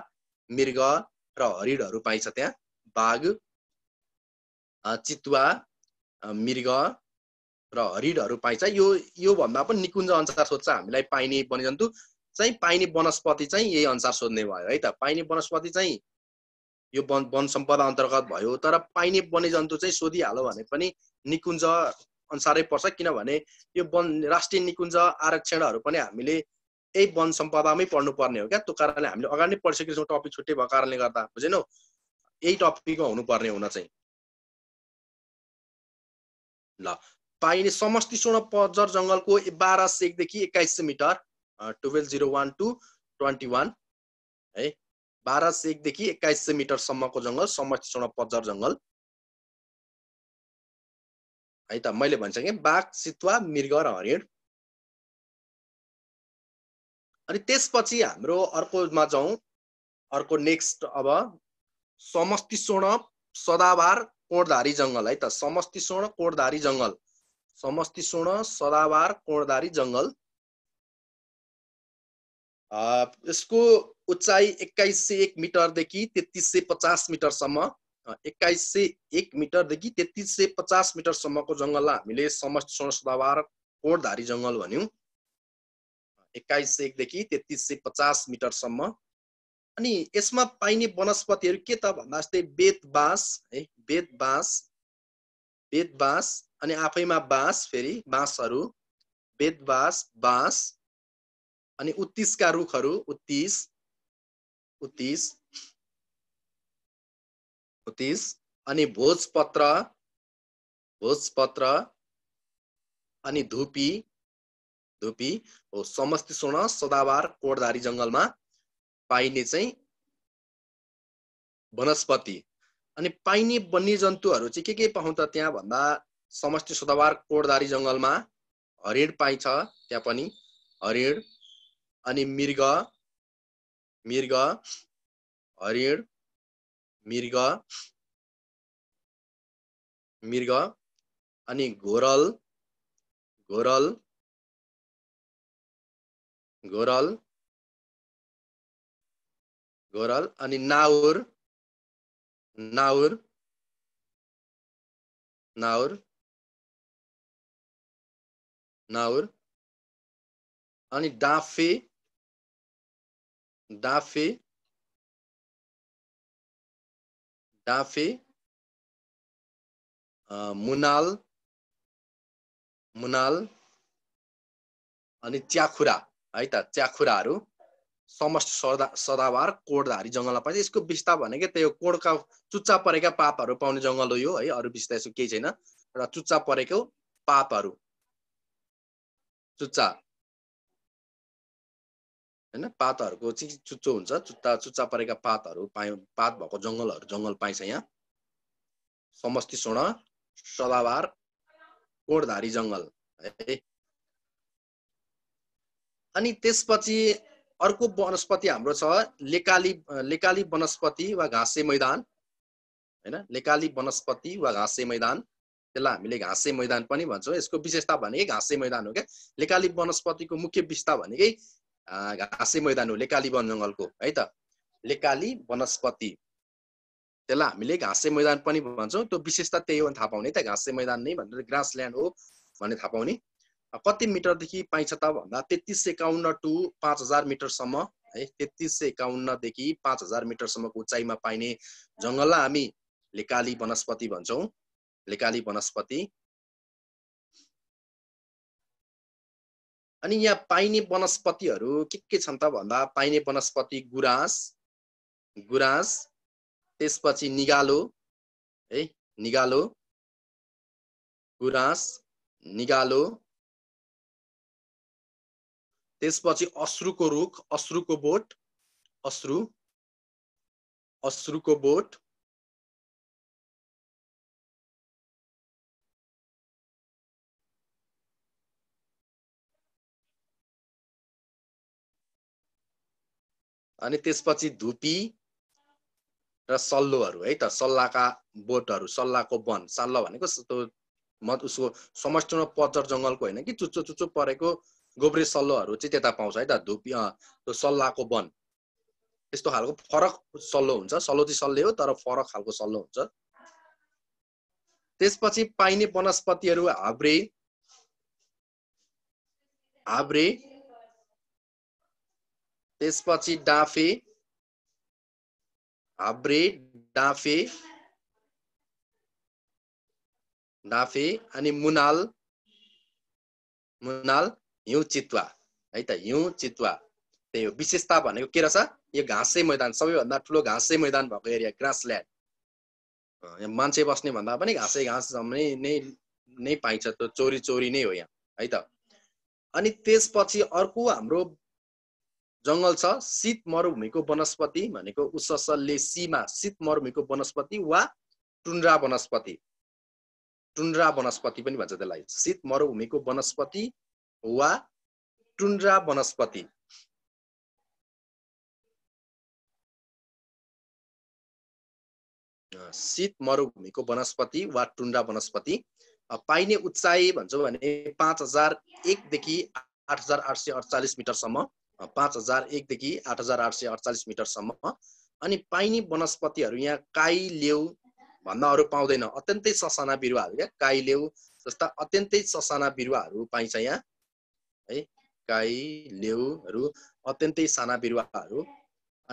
मृग र हरिडहरू पाइन्छ त्यहाँ बाघ चितुवा मृग र हरिडहरू पाइन्छ यो योभन्दा पनि निकुञ्ज अनुसार सोध्छ हामीलाई पाइने वनजन्तु चाहिँ पाइने वनस्पति चाहिँ यही अनुसार सोध्ने भयो है त पाइने वनस्पति चाहिँ यो वन वन सम्पदा अन्तर्गत भयो तर पाइने वन्यजन्तु चाहिँ सोधिहाल्यो भने पनि निकुञ्ज अनुसारै पर्छ किनभने यो वन राष्ट्रिय निकुञ्ज आरक्षणहरू पनि हामीले यही वन सम्पदामै पढ्नुपर्ने हो क्या त्यो कारणले हामीले अगाडि नै पढिसकेको टपिक छुट्टै भएको कारणले गर्दा बुझेनौ यही टपिकमा हुनुपर्ने हुन चाहिँ ल पाइने समष्टि स्वर्ण पजर जङ्गलको बाह्र सय एक्काइस सय metre twelve zero one two twenty one है बाह्र सय एकदेखि एक्काइस सय मिटरसम्मको जङ्गल समष्टिचौँ पजर जङ्गल है त मैले भनिसकेँ बाघ सितुवा मृग र हरिण अनि त्यसपछि हाम्रो अर्कोमा जाउँ अर्को नेक्स्ट अब समष्टि स्वर्ण सदाबार कोणधारी जङ्गल है त समष्टि स्वर्ण कोणधारी जङ्गल समष्टि स्वर्ण सदाबार कोणधारी जङ्गल यसको उचाइ एक्काइस सय एक मिटरदेखि तेत्तिस सय पचास मिटरसम्म एक्काइस सय एक मिटरदेखि तेत्तिस सय पचास मिटरसम्मको जङ्गललाई हामीले समस्त सदावार कोटधारी जङ्गल भन्यौँ एक्काइस सय एकदेखि तेत्तिस सय पचास मिटरसम्म अनि यसमा पाइने वनस्पतिहरू के त भन्दा जस्तै बेत बाँस है बेत बाँस बेत बाँस अनि आफैमा बाँस फेरि बाँसहरू बेत बाँस बाँस अनि उत्तिसका रुखहरू उत्तिस उत्तिस उत्तिस अनि भोजपत्र भोजपत्र अनि धुपी धुपी हो समस्ती स्वर्ण सदाबार कोटधारी जङ्गलमा पाइने चाहिँ वनस्पति अनि पाइने वन्यजन्तुहरू चाहिँ के के पाउँछ त्यहाँ भन्दा समष्टि सदाबार कोटधारी जङ्गलमा हरिण पाइन्छ त्यहाँ पनि हरिण अनि मृग मृग हरिण मृग मृग अनि घोरल घोरल घोरल घोरल अनि नाउर नाउर नाउर नाउर अनि डाफी dafe dafe मुनाल मुनाल अनि च्याखुरा है त च्याखुराहरू समष्ट सदा सदावार कोडधारी जङ्गलमा पाइन्छ यसको बिस्तार भनेको त्यही त्यो कोडका चुच्चा परेका पापहरू पाउने जङ्गल हो यो है अरू विस्ता यसो केही छैन र चुच्चा परेको पापहरू चुच्चा होइन पातहरूको चाहिँ चुच्चो हुन्छ चुच्चा चुच्चा परेका पातहरू पाइ पात भएको जङ्गलहरू जङ्गल पाइन्छ यहाँ समष्टि स्वर्ण सदाबार कोडधारी जङ्गल है अनि त्यसपछि अर्को वनस्पति हाम्रो छ लेकाली लेकाली वनस्पति वा घाँसे मैदान होइन लेकाली वनस्पति वा घाँसे मैदान त्यसलाई हामीले घाँसे मैदान पनि भन्छौँ यसको विशेषता भनेकै घाँसे मैदान हो क्या लेकाली वनस्पतिको मुख्य विशेषता भनेकै घाँसे मैदान हो लेकाली वन जङ्गलको है त लेकाली वनस्पति त्यसलाई हामीले घाँसे मैदान पनि भन्छौँ त्यो विशेषता त्यही हो भने थाहा पाउने त घाँसे मैदान नै भनेर ग्रास ल्यान्ड हो भन्ने थाहा पाउने कति मिटरदेखि पाइन्छ त भन्दा तेत्तिस सय एकाउन्न टु पाँच हजार मिटरसम्म है तेत्तिस सय एकाउन्नदेखि पाँच हजार मिटरसम्मको उचाइमा पाइने जङ्गललाई हामी लेकाली वनस्पति भन्छौँ लेकाली वनस्पति अनि यहाँ पाइने वनस्पतिहरू के के छन् त भन्दा पाइने वनस्पति गुराँस गुराँस त्यसपछि निगालो है निगालो गुराँस निगालो त्यसपछि अश्रुको रुख अश्रुको बोट अश्रु अश्रुको बोट अनि त्यसपछि धुपी र सल्लोहरू है त सल्लाहका बोटहरू सल्लाहको वन सल्लाह भनेको म उसको समष्टिमा पचर जङ्गलको होइन कि चुच्चो चुच्चो परेको गोब्रे सल्लोहरू चाहिँ त्यता पाउँछ है त धुपी त्यो सल्लाहको वन त्यस्तो खालको फरक सल्लो हुन्छ सल्लो चाहिँ सल्ले हो तर फरक खालको सल्लो हुन्छ त्यसपछि पाइने वनस्पतिहरू हाब्रे हाब्रे त्यसपछि डाफे हाब्रे डाँफे डाँफे अनि मुनाल मुनाल हिउँ चितुवा है त हिउँ चितुवा त्यही हो विशेषता भनेको के रहेछ यो घाँसै मैदान सबैभन्दा ठुलो घाँसै मैदान भएको एरिया ग्रासल्यान्ड मान्छे बस्ने भन्दा पनि घाँसै घाँस जम्मै नै नै पाइन्छ त्यो चोरी चोरी नै हो यहाँ है त अनि त्यसपछि अर्को हाम्रो जङ्गल छ शीत मरुभूमिको वनस्पति भनेको सीमा शीत मरुभूमिको वनस्पति वा टुन्ड्रा वनस्पति टुन्ड्रा वनस्पति पनि भन्छ त्यसलाई शीत मरुभूमिको वनस्पति वा टुन्ड्रा वनस्पति शीत मरुभूमिको वनस्पति वा टुन्ड्रा वनस्पति पाइने उचाइ भन्छौँ भने पाँच हजार एकदेखि आठ हजार आठ सय अडचालिस मिटरसम्म पाँच हजार एकदेखि आठ हजार आठ सय अडचालिस मिटरसम्म अनि पाइने वनस्पतिहरू यहाँ काइलेउ भन्दा अरू पाउँदैन अत्यन्तै ससाना बिरुवाहरू क्या काइलेउ जस्ता अत्यन्तै ससाना बिरुवाहरू पाइन्छ यहाँ है लेउहरू अत्यन्तै साना बिरुवाहरू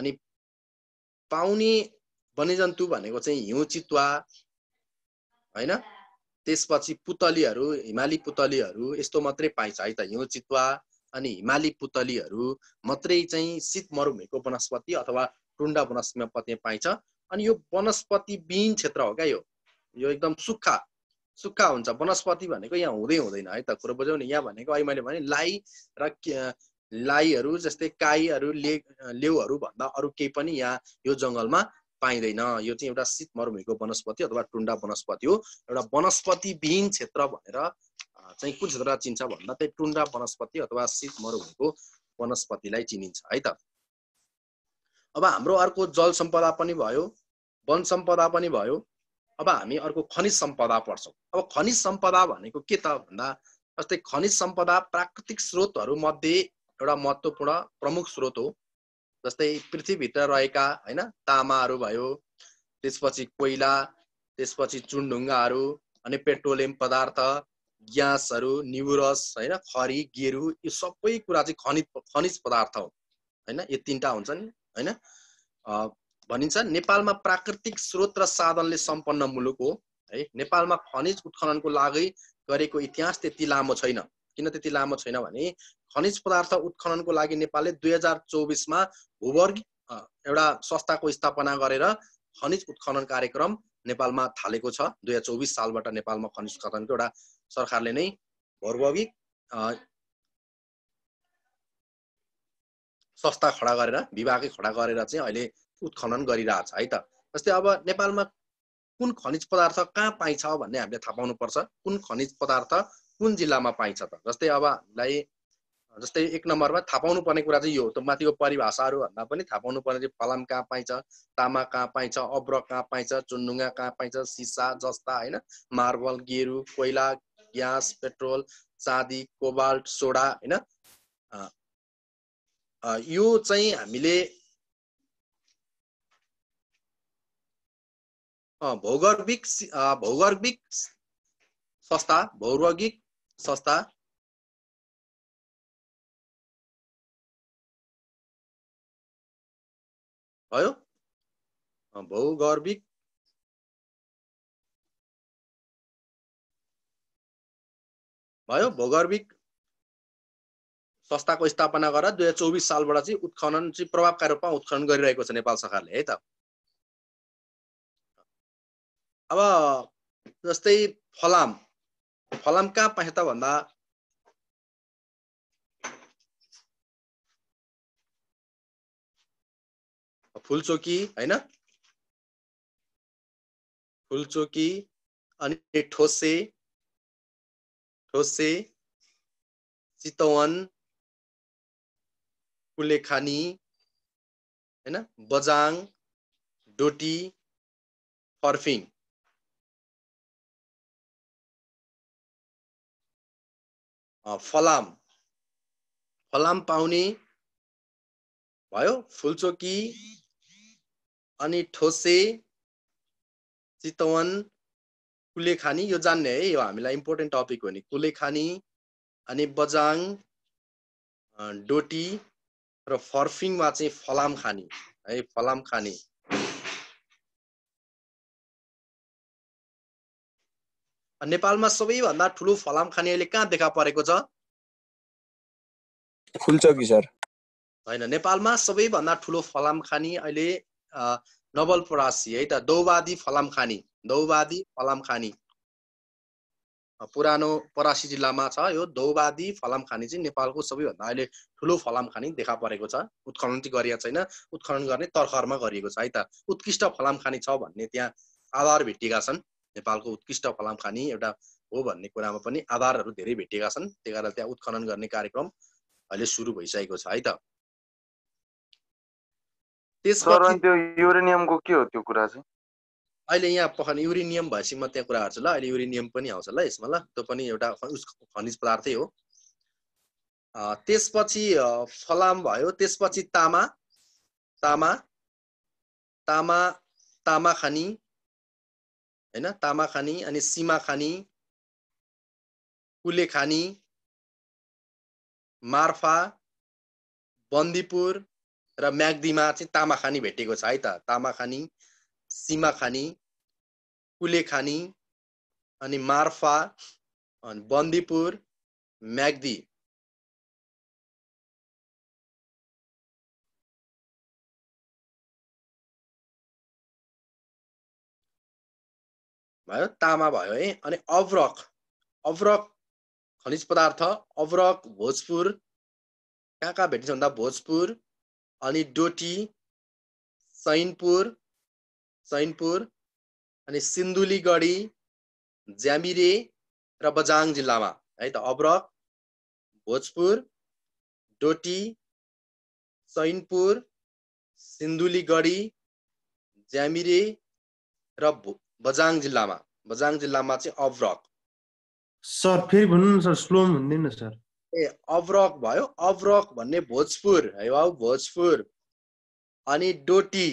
अनि पाउने वन्यजन्तु भनेको चाहिँ हिउँ चितुवा होइन त्यसपछि पुतलीहरू हिमाली पुतलीहरू यस्तो मात्रै पाइन्छ है त हिउँ चितुवा अनि हिमाली पुतलीहरू मात्रै चाहिँ शीत मरुभूमिको वनस्पति अथवा टुन्डा वनस्पति पाइन्छ अनि यो वनस्पति विहीन क्षेत्र हो क्या यो यो एकदम सुक्खा सुक्खा हुन्छ वनस्पति भनेको यहाँ हुँदै हुँदैन है त कुरो बुझाउने यहाँ भनेको अहिले मैले भने लाइ र लाइहरू जस्तै काईहरू ले लेउहरू भन्दा अरू केही पनि यहाँ यो जङ्गलमा पाइँदैन यो चाहिँ एउटा शीत मरुभूमिको वनस्पति अथवा टुन्डा वनस्पति हो एउटा वनस्पति विहीन क्षेत्र भनेर चाहिँ कुन क्षेत्र चिन्छ भन्दा चाहिँ टुन्डा वनस्पति अथवा शीत मरुभूमिको वनस्पतिलाई चिनिन्छ है त अब हाम्रो अर्को जल सम्पदा पनि भयो वन सम्पदा पनि भयो अब हामी अर्को खनिज सम्पदा पढ्छौँ अब खनिज सम्पदा भनेको के त भन्दा जस्तै खनिज सम्पदा प्राकृतिक स्रोतहरूमध्ये एउटा महत्त्वपूर्ण प्रमुख स्रोत हो जस्तै पृथ्वीभित्र रहेका होइन तामाहरू भयो त्यसपछि कोइला त्यसपछि चुनढुङ्गाहरू अनि पेट्रोलियम पदार्थ ग्यासहरू निबुरस होइन खरी गेरु यो सबै कुरा चाहिँ खनिज खनिज पदार्थ हो होइन यो तिनवटा हुन्छ नि होइन भनिन्छ नेपालमा प्राकृतिक स्रोत र साधनले सम्पन्न मुलुक हो है नेपालमा खनिज उत्खननको लागि गरेको इतिहास त्यति लामो छैन किन त्यति लामो छैन भने खनिज पदार्थ उत्खननको लागि नेपालले दुई हजार चौबिसमा भूवर्ग एउटा संस्थाको स्थापना गरेर खनिज उत्खनन कार्यक्रम नेपालमा थालेको छ दुई हजार चौबिस सालबाट नेपालमा खनिज उत्खननको एउटा सरकारले नै भौगोलिक संस्था खडा गरेर विभागै खडा गरेर चाहिँ अहिले उत्खनन गरिरहेछ है त जस्तै अब नेपालमा कुन खनिज पदार्थ कहाँ पाइन्छ भन्ने हामीले थाहा पर्छ कुन खनिज पदार्थ कुन जिल्लामा पाइन्छ त जस्तै अब हामीलाई जस्तै एक नम्बरमा थाहा पाउनु पर्ने कुरा चाहिँ यो हो त माथिको भन्दा पनि थाहा पाउनु पर्ने चाहिँ फलाम कहाँ पाइन्छ तामा कहाँ पाइन्छ अब्र कहाँ पाइन्छ चुन्डुङ्गा कहाँ पाइन्छ सिसा जस्ता होइन मार्बल गेरु कोइला ग्यास पेट्रोल चाँदी कोबाल्ट सोडा होइन यो चाहिँ हामीले भौगर्भिक भौगर्भिक संस्था भौगर्भिक संस्था भयो भौगर्भिक भयो भौगर्भिक संस्थाको स्थापना गरेर दुई हजार चौबिस सालबाट चाहिँ उत्खनन चाहिँ प्रभावकारी रूपमा उत्खनन गरिरहेको छ नेपाल सरकारले है त अब जस्तै फलाम फलाम कहाँ पाए त भन्दा फुलचोकी होइन फुलचोकी अनि ठोसे थोसे, चितवन कुलेखानी होइन बजाङ डोटी फर्फिङ फलाम फलाम पाउने भयो फुलचोकी अनि ठोसे चितवन कुले खानी यो जान्ने है यो हामीलाई इम्पोर्टेन्ट टपिक हो नि कुले खानी अनि बजाङ डोटी र फर्फिङमा चाहिँ फलाम खानी है फलाम खानी नेपालमा सबैभन्दा ठुलो फलाम खानी अहिले कहाँ देखा परेको छ फुलचौकी सर होइन नेपालमा सबैभन्दा ठुलो फलाम खानी अहिले नवलपरासी है त दौबादी फलाम खानी दौबादी फलामखानी पुरानो परासी जिल्लामा छ यो दौबादी फलामखानी चाहिँ नेपालको सबैभन्दा अहिले ठुलो फलामखानी देखा परेको छ उत्खनन चाहिँ गरिएको छैन उत्खनन गर्ने तर्खरमा गरिएको छ है त उत्कृष्ट फलामखानी छ भन्ने त्यहाँ आधार भेटिएका छन् नेपालको उत्कृष्ट फलामखानी एउटा हो भन्ने कुरामा पनि आधारहरू धेरै भेटिएका छन् त्यही कारण त्यहाँ उत्खनन गर्ने कार्यक्रम अहिले सुरु भइसकेको छ है त युरेनियमको के हो त्यो कुरा चाहिँ अहिले यहाँ पखान युरेनियम भएपछि म त्यहाँ कुरा गर्छु ल अहिले युरेनियम पनि आउँछ ल यसमा ल त्यो पनि एउटा खनिज पदार्थै हो त्यसपछि फलाम भयो त्यसपछि तामा तामा तामा तामा खानी होइन तामा खानी अनि सीमा खानी कुले खानी मार्फा बन्दीपुर र म्याग्दीमा चाहिँ तामा खानी भेटेको छ है त तामा खानी सीमा खानी कुले खानी अनि मार्फा अनि बन्दीपुर म्याग्दी भयो तामा भयो है अनि अवरक अवरक खनिज पदार्थ अवरक भोजपुर कहाँ कहाँ भेटिन्छ भन्दा भोजपुर अनि डोटी सैनपुर चैनपुर अनि सिन्धुलीगढी ज्यामिरे र बजाङ जिल्लामा है त अब्रक भोजपुर डोटी चैनपुर सिन्धुलीगढी ज्यामिरे र बजाङ जिल्लामा बजाङ जिल्लामा चाहिँ अब्रक सर फेरि भन्नु न सर स्लोम हुँदैन सर ए अब्रक भयो अब्रक भन्ने भोजपुर है भाउ भोजपुर अनि डोटी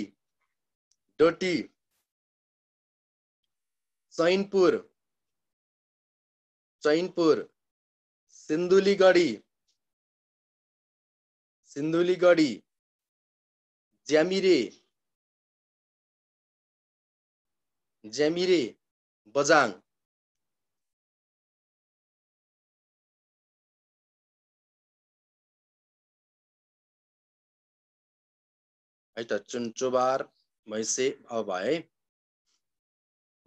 डोटी चैनपुर चैनपुर सिन्धुलीगढी सिन्धुलीगढी ज्यामिरे ज्यामिरे बजाङ है त चुनचुबार मैसे अब है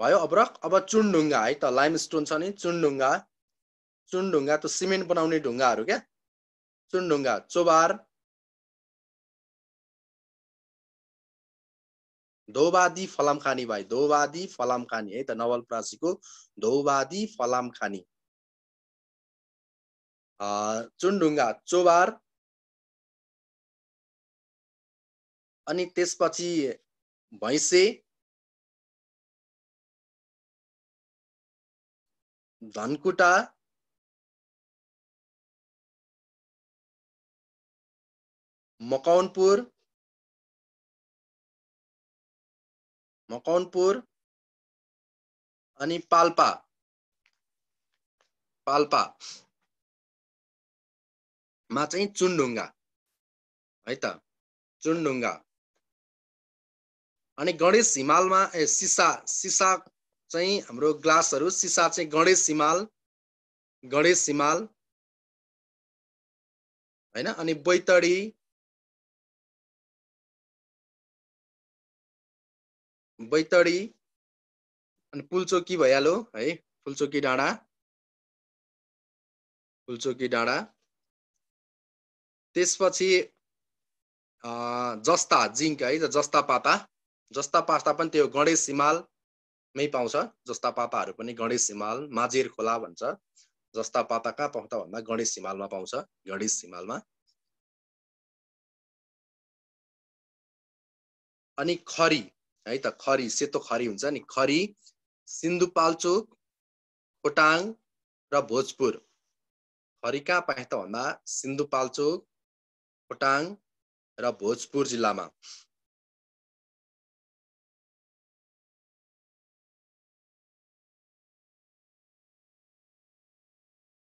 भयो अब्रक अब चुनढुङ्गा है त लाइम स्टोन छ नि चुनढुङ्गा चुनढुङ्गा त सिमेन्ट बनाउने ढुङ्गाहरू क्या चुनढुङ्गा चोबार धोबादी खानी भाइ धोबादी फलामखानी है त नवलप्रासीको धोबादी फलामखानी चुनढुङ्गा चोबार अनि त्यसपछि भैँसे धनकुटा मकौनपुर मकौनपुर अनि पाल्पा पाल्पामा चाहिँ चुनढुङ्गा है त चुनढुङ्गा अनि गणेश हिमालमा ए सिसा सिसा चाहिँ हाम्रो ग्लासहरू सिसा चाहिँ गणेश हिमाल गणेश हिमाल होइन अनि बैतडी बैतडी अनि पुलचोकी भइहाल्यो है फुलचोकी डाँडा फुलचोकी डाँडा त्यसपछि जस्ता जिङ्क है जस्ता पाता जस्ता पास्ता पनि त्यो गणेश हिमालमै पाउँछ जस्ता पापाहरू पनि गणेश हिमाल माझेर खोला भन्छ जस्ता पाता कहाँ पाउँछ भन्दा गणेश हिमालमा पाउँछ गणेश हिमालमा अनि खरी है त खरी सेतो खरी हुन्छ नि खरी सिन्धुपाल्चोक खोटाङ र भोजपुर खरी कहाँ पाएँ त भन्दा सिन्धुपाल्चोक खोटाङ र भोजपुर जिल्लामा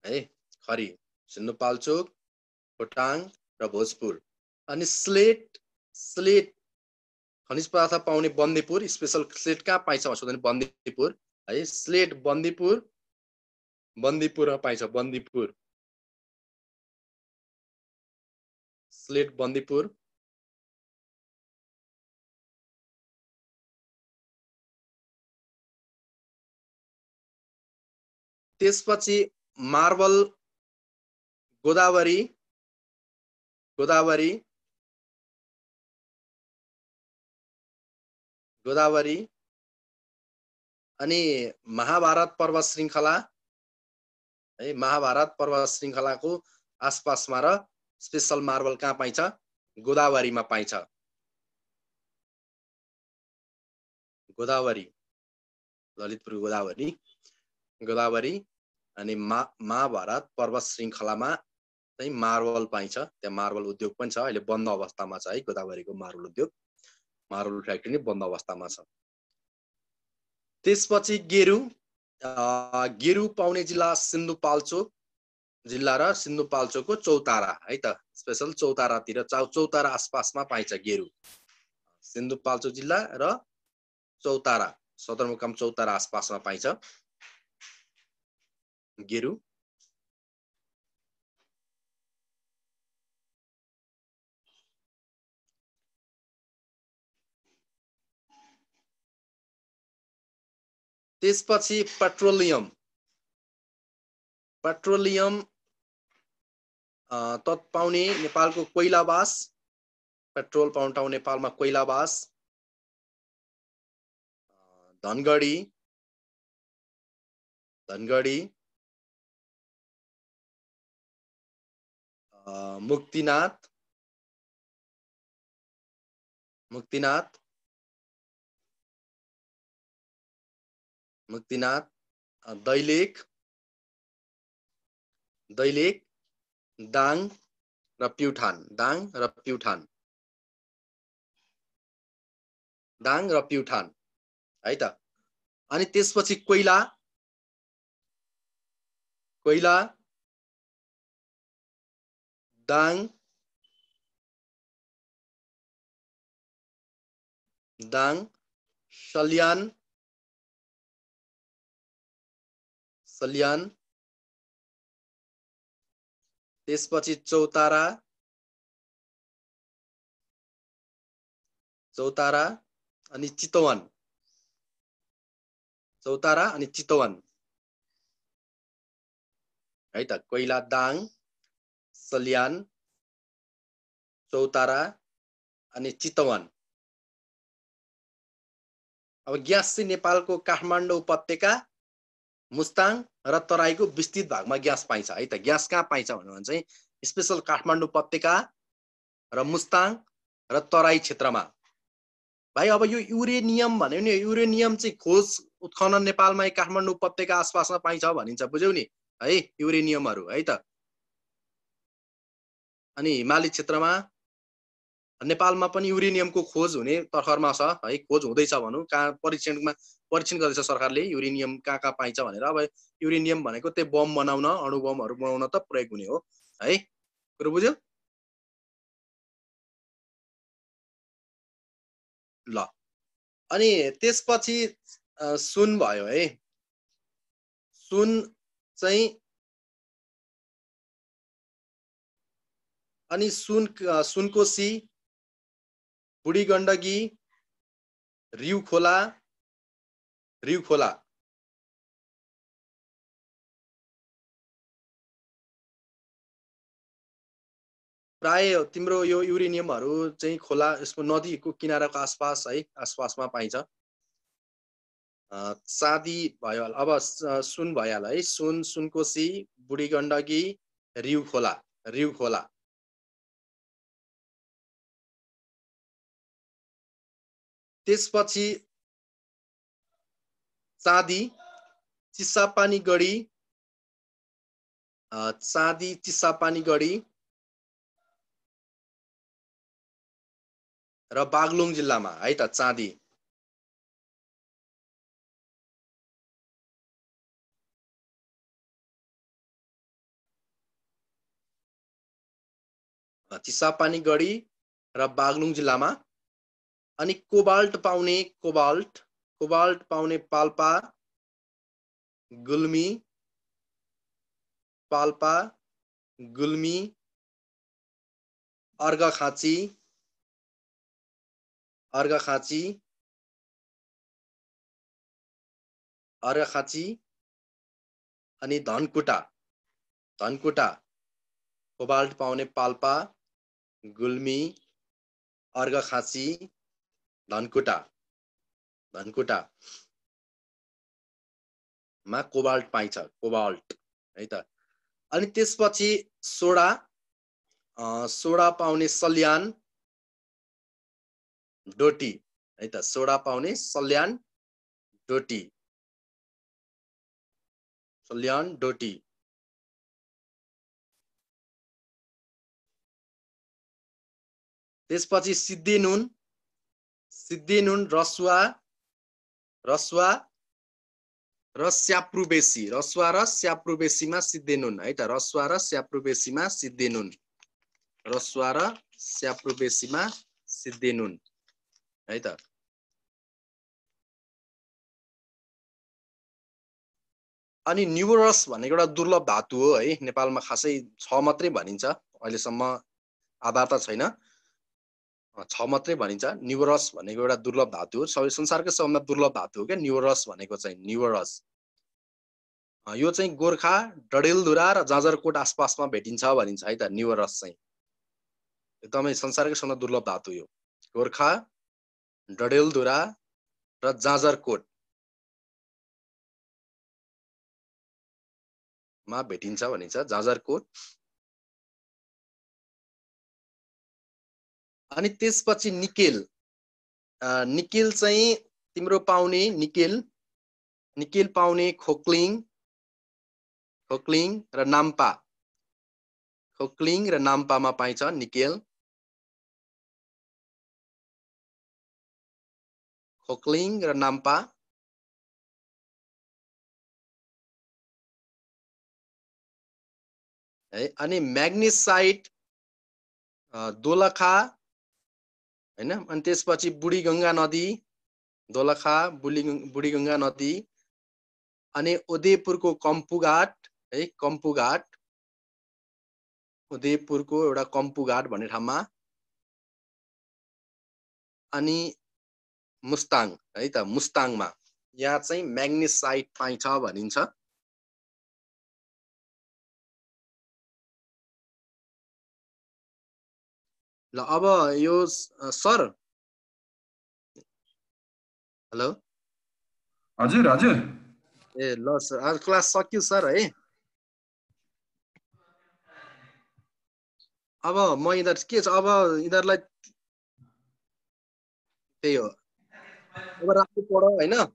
है खरी सिन्धुपाल्चोक खोटाङ र भोजपुर अनि स्लेट स्लेट खनिज पदार्थ पाउने बन्दीपुर स्पेसल स्लेट कहाँ पाइन्छ भन्छु भने बन्दीपुर है स्लेट बन्दीपुर बन्दीपुर पाइन्छ बन्दीपुर स्लेट बन्दीपुर त्यसपछि मार्बल गोदावरी गोदावरी गोदावरी अनि महाभारत पर्व श्रृङ्खला है महाभारत पर्व श्रृङ्खलाको आसपासमा र स्पेसल मार्बल कहाँ पाइन्छ गोदावरीमा पाइन्छ गोदावरी ललितपुर गोदावरी गोदावरी अनि मा महाभारत पर्वत श्रृङ्खलामा चाहिँ मार्बल पाइन्छ त्यहाँ मार्बल उद्योग पनि छ अहिले बन्द अवस्थामा छ है गोदावरीको मार्बल उद्योग मार्बल फ्याक्ट्री नै बन्द अवस्थामा छ त्यसपछि गेरु गेरु पाउने जिल्ला सिन्धुपाल्चोक जिल्ला र सिन्धुपाल्चोकको चौतारा है त स्पेसल चौतारातिर चौ चौतारा आसपासमा पाइन्छ गेरु सिन्धुपाल्चोक जिल्ला र चौतारा सदरमुकाम चौतारा आसपासमा पाइन्छ गेरु त्यसपछि पेट्रोलियम पेट्रोलियम तत् पाउने नेपालको कोइलावास पेट्रोल ठाउँ नेपालमा कोइलावास धनगढी धनगढी मुक्तिनाथ मुक्तिनाथ मुक्तिनाथ दैलेख दैलेख दाङ र प्युठान दाङ र प्युठान दाङ र प्युठान है त अनि त्यसपछि कोइला कोइला dan, dan, Shalyan, Shalyan, त्यसपछि चौतारा चौतारा अनि चितवन चौतारा अनि चितवन है त कोइला दाङ सल्यान चौतारा अनि चितवन अब ग्यास चाहिँ नेपालको काठमाडौँ उपत्यका मुस्ताङ र तराईको विस्तृत भागमा ग्यास पाइन्छ है त ग्यास कहाँ पाइन्छ भने चाहिँ स्पेसल काठमाडौँ उपत्यका र मुस्ताङ र तराई क्षेत्रमा भाइ अब यो युरेनियम भन्यो नि युरेनियम चाहिँ खोज उत्खनन नेपालमा काठमाडौँ उपत्यका आसपासमा पाइन्छ भनिन्छ बुझ्यौ नि है युरेनियमहरू है त अनि हिमाली क्षेत्रमा नेपालमा पनि युरेनियमको खोज हुने तर्खरमा छ है खोज हुँदैछ भनौँ कहाँ परीक्षणमा परीक्षण गर्दैछ सरकारले युरेनियम कहाँ कहाँ पाइन्छ भनेर अब युरेनियम भनेको त्यो बम बनाउन अणु बमहरू बनाउन त प्रयोग हुने हो है कुरो बुझ्यो ल अनि त्यसपछि सुन भयो है सुन चाहिँ अनि सुन सुनकोसी बुढी गण्डकी रिउ खोला रिउ खोला प्राय तिम्रो यो युरेनियमहरू चाहिँ खोला यसको नदीको किनाराको आसपास है आसपासमा पाइन्छ चाँदी भयो होला अब सुन भइहाल्यो है सुन सुनकोसी बुढी गण्डकी रिउ खोला रिउ खोला त्यसपछि चाँदी चिसापानी गढी चाँदी चिसापानी गढी र बागलुङ जिल्लामा है त चाँदी चिसापानी गढी र बागलुङ जिल्लामा अनि कोबाल्ट पाउने कोबाल्ट कोबाल्ट पाउने पाल्पा गुल्मी पाल्पा गुल्मी अर्घखाँची अर्घखाँची अर्घखाँची अनि धनकुटा धनकुटा कोबाल्ट पाउने पाल्पा गुल्मी अर्घखाँची धनकुटा धनकुटामा कोबाल्ट पाइन्छ कोबाल्ट है त अनि त्यसपछि सोडा सोडा पाउने सल्यान डोटी है त सोडा पाउने सल्यान डोटी सल्यान डोटी त्यसपछि सिद्धि नुन सिद्धिनुन रसुवा रसुवा र स्याप्रुबेसी रसुवा र स्याप्रुबेसीमा नुन है त रसुवा र स्याप्रुबेसीमा सिद्धेनुन रसुवा र स्याप्रुबेसीमा सिद्धेनुन है त अनि न्युरस भनेको एउटा दुर्लभ धातु हो है नेपालमा खासै छ मात्रै भनिन्छ अहिलेसम्म आधार त छैन छ मात्रै भनिन्छ न्युरस भनेको एउटा दुर्लभ धातु हो सबै संसारकै सबभन्दा दुर्लभ धातु हो क्या निवरस भनेको चाहिँ न्युरस यो चाहिँ गोर्खा डडेलधुरा र जाजरकोट आसपासमा भेटिन्छ भनिन्छ है त न्युरस चाहिँ एकदमै संसारकै सबभन्दा दुर्लभ धातु यो गोर्खा डडेलधुरा र जाजरकोट मा भेटिन्छ भनिन्छ जाजरकोट अनि त्यसपछि निकेल निकेल चाहिँ तिम्रो पाउने निकेल निकेल पाउने खोक्लिङ खोक्लिङ र नाम्पा खोक्लिङ र नाम्पामा पाइन्छ निकेल खोक्लिङ र नाम्पा है अनि म्याग्नेसाइट दोलखा होइन अनि त्यसपछि बुढी गङ्गा नदी दोलखा बुढी बुढी गङ्गा नदी अनि उदयपुरको कम्पुघाट है कम्पुघाट उदयपुरको एउटा कम्पुघाट भन्ने ठाउँमा अनि मुस्ताङ है त मुस्ताङमा यहाँ चाहिँ म्याग्नेसाइट पाइन्छ भनिन्छ ल अब यो सर हेलो हजुर हजुर ए ल सर आज क्लास सकियो सर है अब म यिनीहरू के छ अब यिनीहरूलाई त्यही हो अब राम्रो पढ होइन